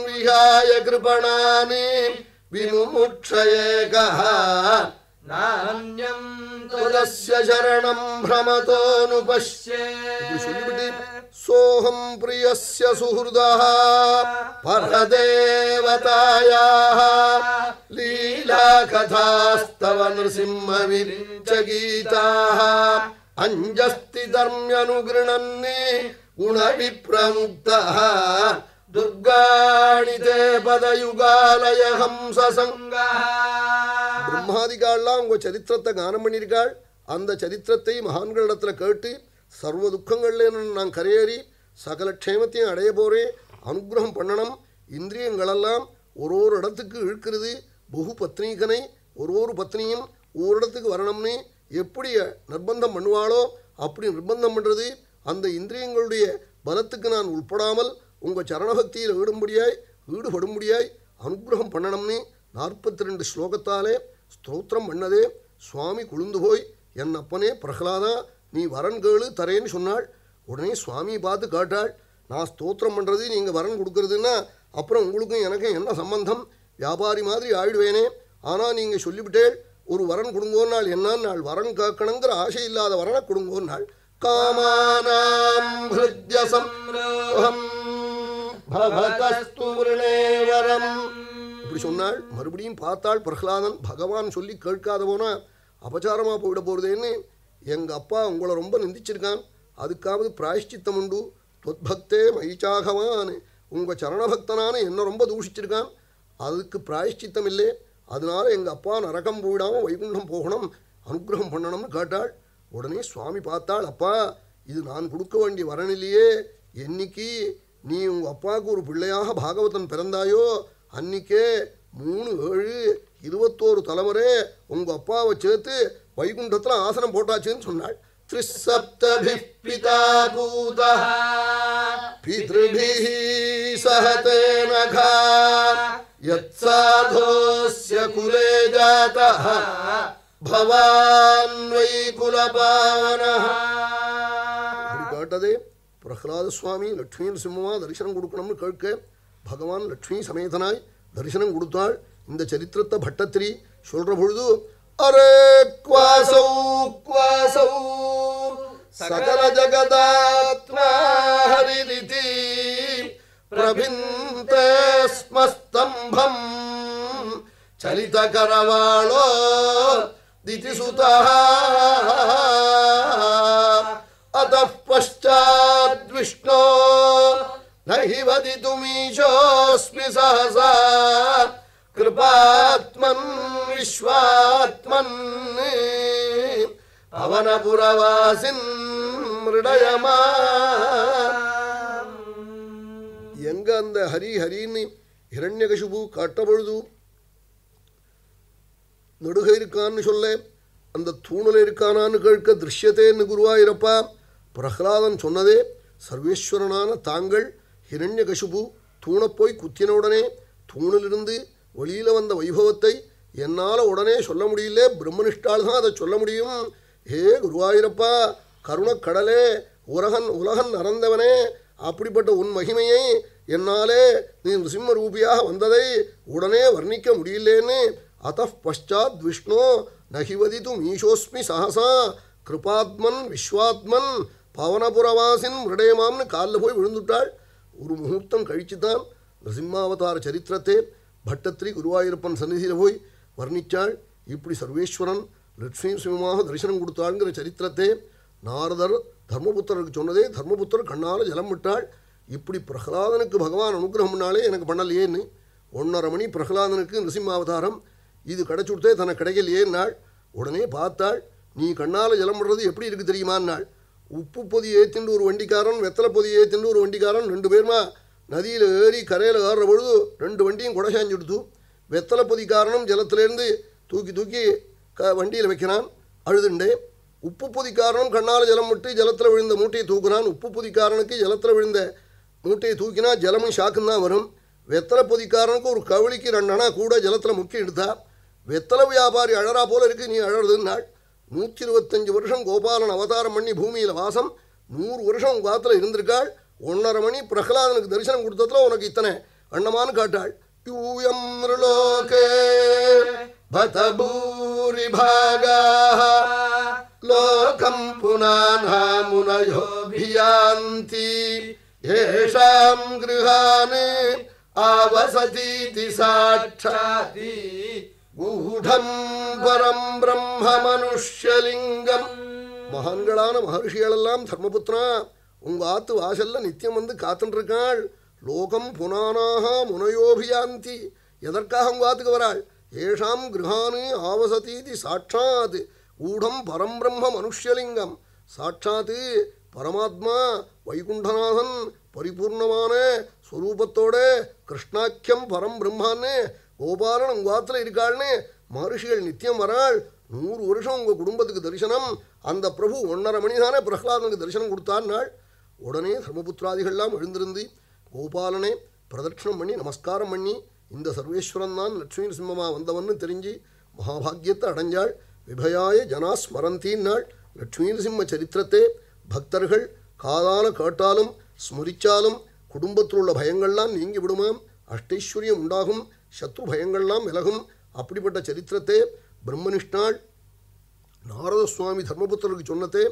कृपणानि विनुमुक्ष ्यम्स्य शरणम् भ्रमतोनुपश्ये सोऽहम् प्रियस्य सुहृदः परदेवतायाः लीलाकथास्तव नृसिंहविरिच्य गीताः अञ्जस्ति धर्म्यनुगृहन्नि गुणविप्रमुक्तः दुर्गाणिते पदयुगालय हंससङ्गः பிரம்மாதிகாள்லாம் உங்கள் சரித்திரத்தை கானம் பண்ணியிருக்காள் அந்த சரித்திரத்தை மகான்களிடத்தில் கேட்டு சர்வ துக்கங்கள்ல நான் கரையேறி சகல க்ஷேமத்தையும் அடைய போகிறேன் அனுகிரகம் பண்ணணும் இந்திரியங்களெல்லாம் ஒரு ஒரு இடத்துக்கு இழுக்கிறது பகு பத்னிகனை ஒரு ஒரு பத்னியும் ஒரு இடத்துக்கு வரணும்னு எப்படி நிர்பந்தம் பண்ணுவாளோ அப்படி நிர்பந்தம் பண்ணுறது அந்த இந்திரியங்களுடைய பலத்துக்கு நான் உட்படாமல் உங்கள் சரணபக்தியில் ஈடும்படியாய் ஈடுபடும்படியாய் அனுகிரகம் பண்ணணும்னு நாற்பத்தி ரெண்டு ஸ்லோகத்தாலே ஸ்தோத்திரம் பண்ணதே சுவாமி குளிந்து போய் என் அப்பனே பிரகலாதா நீ வரன் கேளு தரேன்னு சொன்னாள் உடனே சுவாமியை பார்த்து கேட்டாள் நான் ஸ்தோத்திரம் பண்ணுறது நீங்கள் வரன் கொடுக்குறதுன்னா அப்புறம் உங்களுக்கும் எனக்கும் என்ன சம்பந்தம் வியாபாரி மாதிரி ஆயிடுவேனே ஆனால் நீங்கள் சொல்லிவிட்டேள் ஒரு வரன் நாள் என்ன நாள் வரன் கேட்கணுங்கிற ஆசை இல்லாத வரனை கொடுங்கோன்னாள் காமானாம் ஹிருத்யசம் வரம் இப்படி சொன்னாள் மறுபடியும் பார்த்தாள் பிரஹ்லாதன் பகவான் சொல்லி கேட்காத போனால் அபச்சாரமாக போயிட போகிறதேன்னு எங்கள் அப்பா உங்களை ரொம்ப நிந்திச்சிருக்கான் அதுக்காவது பிராய்ச்சித்தம் உண்டு தொத்பக்தே மயிச்சாகவான் உங்கள் சரணபக்தனான என்னை ரொம்ப தூஷிச்சிருக்கான் அதுக்கு பிராயஷ்சித்தம் இல்லை அதனால எங்கள் அப்பா நரகம் போயிடாமல் வைகுண்டம் போகணும் அனுகிரகம் பண்ணணும்னு கேட்டாள் உடனே சுவாமி பார்த்தாள் அப்பா இது நான் கொடுக்க வேண்டிய வரணில்லையே என்னைக்கு நீ உங்கள் அப்பாவுக்கு ஒரு பிள்ளையாக பாகவதன் பிறந்தாயோ அன்னைக்கே மூணு ஏழு இருபத்தோரு தலைமுறை உங்கள் அப்பாவை சேர்த்து வைகுண்டத்தில் ஆசனம் போட்டாச்சுன்னு சொன்னாள் பிதृभिः सह तेन घा यत्साधोऽस्य कुले जातः भवान् वै कुलपावनः கேட்டதே பிரகலாத சுவாமி லட்சுமி சிம்மமாக தரிசனம் கொடுக்கணும்னு கேட்க भगवान लक्ष्मी समेதனाय दर्शनं उडताळ इंदा चरित्रत भट्टत्री शोळरभुळदू अरे क्वासौ क्वासौ सकल जगदात्मा हरिदिति प्रबिन्ते स्मस्तंभं चलित करवालो दितिसुता अदप पश्चाद् विष्णो न हि वदितुमीशोऽस्मि सहसा कृपात्मन् विश्वात्मन् पवनपुरवासिन् மृடயமா எங்க அந்த ஹரி ஹரின்னு ஹிரண்யகசுபு காட்ட பொழுது நடுக இருக்கான்னு சொல்ல அந்த தூணில் இருக்கானான்னு கேட்க திருஷ்யத்தேன்னு குருவாயிரப்பா பிரகலாதன் சொன்னதே சர்வேஸ்வரனான தாங்கள் ஹிரண்ய கசுபு போய் குத்தின உடனே தூணிலிருந்து வெளியில் வந்த வைபவத்தை என்னால் உடனே சொல்ல முடியல பிரம்மனிஷ்டால் தான் அதை சொல்ல முடியும் ஹே குருவாயிரப்பா கருணக்கடலே உலகன் உலகன் அறந்தவனே அப்படிப்பட்ட உன் மகிமையை என்னாலே நீ நிருசிம்ம ரூபியாக வந்ததை உடனே வர்ணிக்க முடியலேன்னு அத்த பஷாத் விஷ்ணு நகிவதிது மீஷோஸ்மி சஹசா கிருபாத்மன் விஸ்வாத்மன் பவனபுரவாசின் மிருடயமாம்னு காலில் போய் விழுந்துட்டாள் ஒரு முகூர்த்தம் கழிச்சுதான் தான் நரசிம்மாவதார சரித்திரத்தை பட்டத்திரி குருவாயூரப்பன் சன்னிதியில் போய் வர்ணித்தாள் இப்படி சர்வேஸ்வரன் லட்சுமி சிவமாக தரிசனம் கொடுத்தாளுங்கிற சரித்திரத்தை நாரதர் தர்மபுத்தருக்கு சொன்னதே தர்மபுத்தர் கண்ணால் ஜலம் விட்டாள் இப்படி பிரகலாதனுக்கு பகவான் அனுகிரகம் எனக்கு பண்ணலையேன்னு ஒன்றரை மணி பிரகலாதனுக்கு நரசிம்மாவதாரம் இது கிடைச்சுடுத்தே தனக்கு கிடைக்கலையேன்னாள் உடனே பார்த்தாள் நீ கண்ணால் ஜலம் விடுறது எப்படி இருக்குது தெரியுமான்னாள் உப்பு பொதி ஏற்றிண்டு ஒரு வண்டிக்காரன் வெத்தலை பொதி ஏற்றிண்டு ஒரு வண்டிக்காரன் ரெண்டு பேருமா நதியில் ஏறி கரையில் ஏறுற பொழுது ரெண்டு வண்டியும் குடை கொடுத்து வெத்தலை காரணம் ஜலத்திலேருந்து தூக்கி தூக்கி க வண்டியில் வைக்கிறான் அழுதுண்டே உப்பு காரணம் கண்ணால் ஜலம் விட்டு ஜலத்தில் விழுந்த மூட்டையை தூக்குறான் உப்பு பொதிக்காரனுக்கு ஜலத்தில் விழுந்த மூட்டையை தூக்கினா ஜலமும் ஷாக்கும் தான் வரும் வெத்தலை காரனுக்கு ஒரு கவலிக்கு ரெண்டனா கூட ஜலத்தில் முக்கி எடுத்தா வெத்தலை வியாபாரி அழறா போல இருக்குது நீ அழறதுன்னாள் நூற்றி இருபத்தஞ்சு வருஷம் கோபாலன் அவதாரம் பண்ணி பூமியில் வாசம் நூறு வருஷம் உங்கள் காத்தில் இருந்திருக்காள் ஒன்றரை மணி பிரகலாதனுக்கு தரிசனம் கொடுத்ததுல உனக்கு இத்தனை அண்ணமானு காட்டாள் யூயம் லோகே பத பூரி பாகா லோகம் புனானா ஏஷாம் கிருஹானே அவசதீதி சாட்சாதி குகுடம் பரம் பிரம்ம மனுஷலிங்கம் மகான்களான மகர்ஷிகள் எல்லாம் தர்மபுத்திரா உங்க ஆத்து வாசல்ல நித்தியம் வந்து காத்துட்டு இருக்காள் லோகம் புனானாக முனையோபியாந்தி எதற்காக உங்க ஆத்துக்கு வராள் ஏஷாம் கிரகானு ஆவசதீதி சாட்சாத் ஊடம் பரம்பிரம்ம மனுஷலிங்கம் சாட்சாத்து பரமாத்மா வைகுண்டநாதன் பரிபூர்ணமான ஸ்வரூபத்தோட கிருஷ்ணாக்கியம் பரம் பிரம்மான்னு கோபாலன் உங்கள் ஆற்றுல இருக்காள்னு மகர்ஷிகள் நித்தியம் வராள் நூறு வருஷம் உங்கள் குடும்பத்துக்கு தரிசனம் அந்த பிரபு ஒன்றரை மணி தானே பிரஹ்லாதனுக்கு தரிசனம் கொடுத்தான் நாள் உடனே தர்மபுத்திராதிகள்லாம் எழுந்திருந்து கோபாலனே பிரதட்சிணம் பண்ணி நமஸ்காரம் பண்ணி இந்த சர்வேஸ்வரன் தான் லட்சுமி சிம்மமா வந்தவன்னு தெரிஞ்சு மகாபாகியத்தை அடைஞ்சாள் விபயாய ஜனா ஸ்மரந்தின்னாள் லட்சுமி சிம்ம சரித்திரத்தை பக்தர்கள் காதால கேட்டாலும் ஸ்மரிச்சாலும் குடும்பத்தில் உள்ள பயங்கள்லாம் நீங்கி விடுமாம் அஷ்டைஸ்வரியம் உண்டாகும் சத்ரு பயங்கள்லாம் விலகும் அப்படிப்பட்ட சரித்திரத்தை பிரம்மனிஷ்டாள் நாரத சுவாமி தர்மபுத்தருக்கு சொன்னதே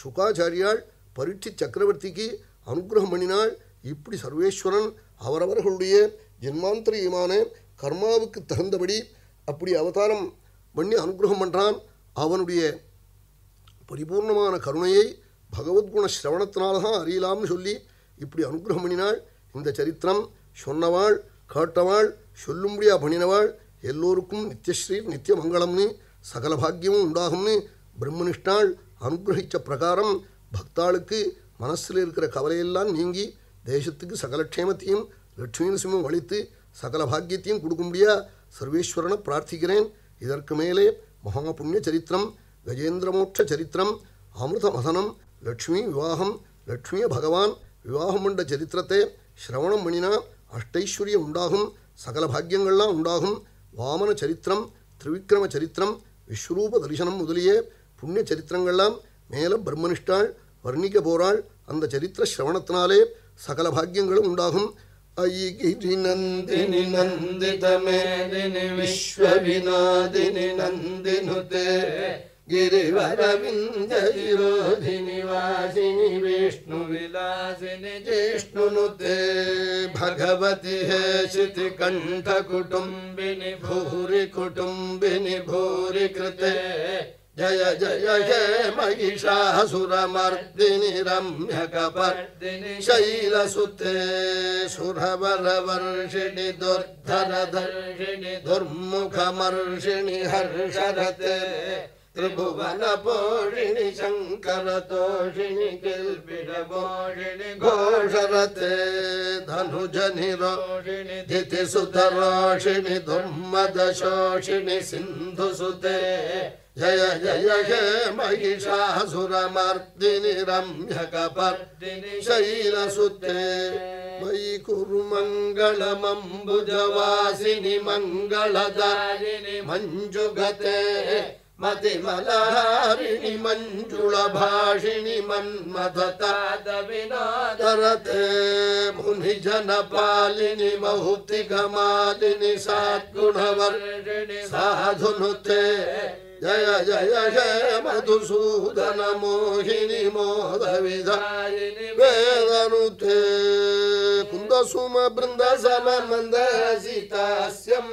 சுகாச்சாரியாள் பரீட்சி சக்கரவர்த்திக்கு அனுகிரகம் பண்ணினாள் இப்படி சர்வேஸ்வரன் அவரவர்களுடைய ஜென்மாந்திரியமான கர்மாவுக்கு தகுந்தபடி அப்படி அவதாரம் பண்ணி அனுகிரகம் பண்ணுறான் அவனுடைய பரிபூர்ணமான கருணையை பகவத்குண சிரவணத்தினால்தான் அறியலாம்னு சொல்லி இப்படி அனுகிரகம் பண்ணினாள் இந்த சரித்திரம் சொன்னவாள் கேட்டவாள் சொல்லும்படியா பண்ணினவாள் எல்லோருக்கும் நித்தியஸ்ரீ நித்திய மங்களம்னு சகல பாக்கியமும் உண்டாகும்னு பிரம்மனிஷ்டாள் அனுகிரகித்த பிரகாரம் பக்தாளுக்கு மனசில் இருக்கிற கவலையெல்லாம் நீங்கி தேசத்துக்கு சகல க்ஷேமத்தையும் லட்சுமி நரசிம்மம் அளித்து சகல பாக்கியத்தையும் முடியா சர்வேஸ்வரனை பிரார்த்திக்கிறேன் இதற்கு மேலே மகா புண்ணிய சரித்திரம் கஜேந்திரமோட்ச சரித்திரம் மதனம் லக்ஷ்மி விவாகம் லக்ஷ்மிய பகவான் விவாகம் என்ற சரித்திரத்தை சிரவணம் பண்ணினா அஷ்டைஸ்வரியம் உண்டாகும் சகல பாக்கியங்கள்லாம் உண்டாகும் வாமன சரித்திரம் திரிவிக்ரம சரித்திரம் விஸ்வரூப தரிசனம் முதலியே புண்ணிய சரித்திரங்கள்லாம் மேலே பிரம்மனிஷ்டாள் வர்ணிக்க போகிறாள் அந்த சரித்திர சிரவணத்தினாலே சகல பாக்கியங்களும் உண்டாகும் ஐகிரி நந்தினி நந்திதமேதினி விஸ்வவிநாதினி நந்தினுதே गिरिवरविन्दविरोधिनि वासिनि विष्णुविलासिनि ते भगवति हे शितिकण्ठकुटुम्बिनि भूरि कुटुम्बिनि भूरि कृते जय जय हे महिषासुरमर्दिनि रम्यकपर्दिनि शैलसुते सुरवरवर्षिणि दुर्धरधर्षिणि दुर्मुखमर्षिणि हर्षरते पोषिणि त्रिभुवनपोषिणि शङ्करतोषिणि किल्पिडपोषिणि घोषरते धनुजनिरोषिणि शोषिणि सिंधु सुते जय जय हे रम्य कपर्दिनि शैल सुते मयि कुरु मंगल दारिणि मंजुगते मतिमलहारिणि मञ्जुलभाषिणि मन्मथतादविनादरते मुनिजनपालिनि भुनिजनपालिनि मौक्तिकमालिनि साद्गुणवर्षिणि साधुनुते जय जय जय मधुसूदन मोहिनि मोदविधायिनि वेदनुते सुम बृन्दस मन्दसितास्यम्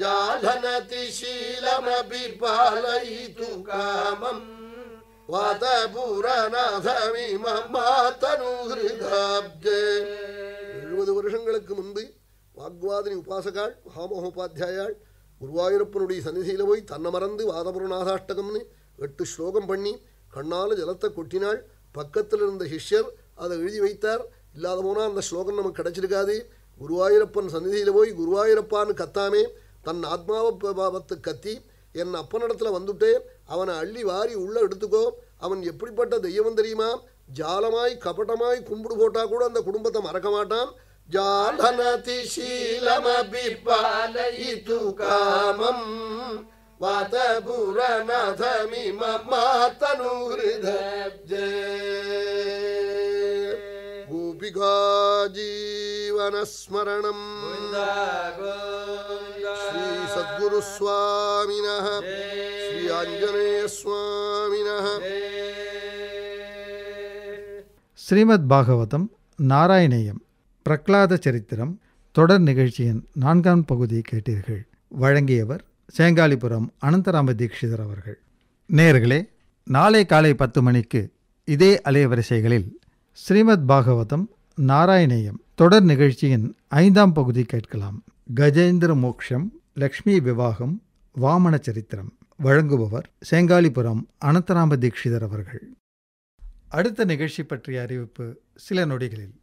जालनति शीलमपि पालयितु कामम् எழுபது வருஷங்களுக்கு முன்பு வாக்வாதினி உபாசகாள் மகாமகோபாத்தியாயாள் குருவாயூரப்பனுடைய சன்னிதியில் போய் தன்னை மறந்து வாதபுரநாதாஷ்டகம்னு எட்டு ஸ்லோகம் பண்ணி கண்ணால் ஜலத்தை கொட்டினாள் பக்கத்தில் இருந்த ஹிஷ்யர் அதை எழுதி வைத்தார் இல்லாத போனால் அந்த ஸ்லோகம் நமக்கு கிடச்சிருக்காது குருவாயூரப்பன் சன்னிதியில் போய் குருவாயூரப்பான்னு கத்தாமே தன் ஆத்மாவத்து கத்தி என் அப்பனிடத்தில் வந்துட்டேன் அவனை அள்ளி வாரி உள்ளே எடுத்துக்கோ அவன் எப்படிப்பட்ட தெய்வம் தெரியுமா ஜாலமாய் கபட்டமாய் கும்பிடு போட்டால் கூட அந்த குடும்பத்தை மறக்க மாட்டான் ஜாலனதிசீலமபிபாலயிது காமம் வாதபுரநாதமிமமாத்தனூருதப்ஜே गोपिका श्री ஸ்ரீ ஆஞ்சநேய आञ्जनेयस्वामिनः ஸ்ரீமத் பாகவதம் நாராயணேயம் பிரகலாத சரித்திரம் தொடர் நிகழ்ச்சியின் நான்காம் பகுதி கேட்டீர்கள் வழங்கியவர் சேங்காலிபுரம் அனந்தராம தீட்சிதர் அவர்கள் நேர்களே நாளை காலை பத்து மணிக்கு இதே அலைவரிசைகளில் ஸ்ரீமத் பாகவதம் நாராயணேயம் தொடர் நிகழ்ச்சியின் ஐந்தாம் பகுதி கேட்கலாம் கஜேந்திர மோக்ஷம் லக்ஷ்மி விவாகம் வாமன சரித்திரம் வழங்குபவர் சேங்காலிபுரம் அனந்தராம தீட்சிதர் அவர்கள் அடுத்த நிகழ்ச்சி பற்றிய அறிவிப்பு சில நொடிகளில்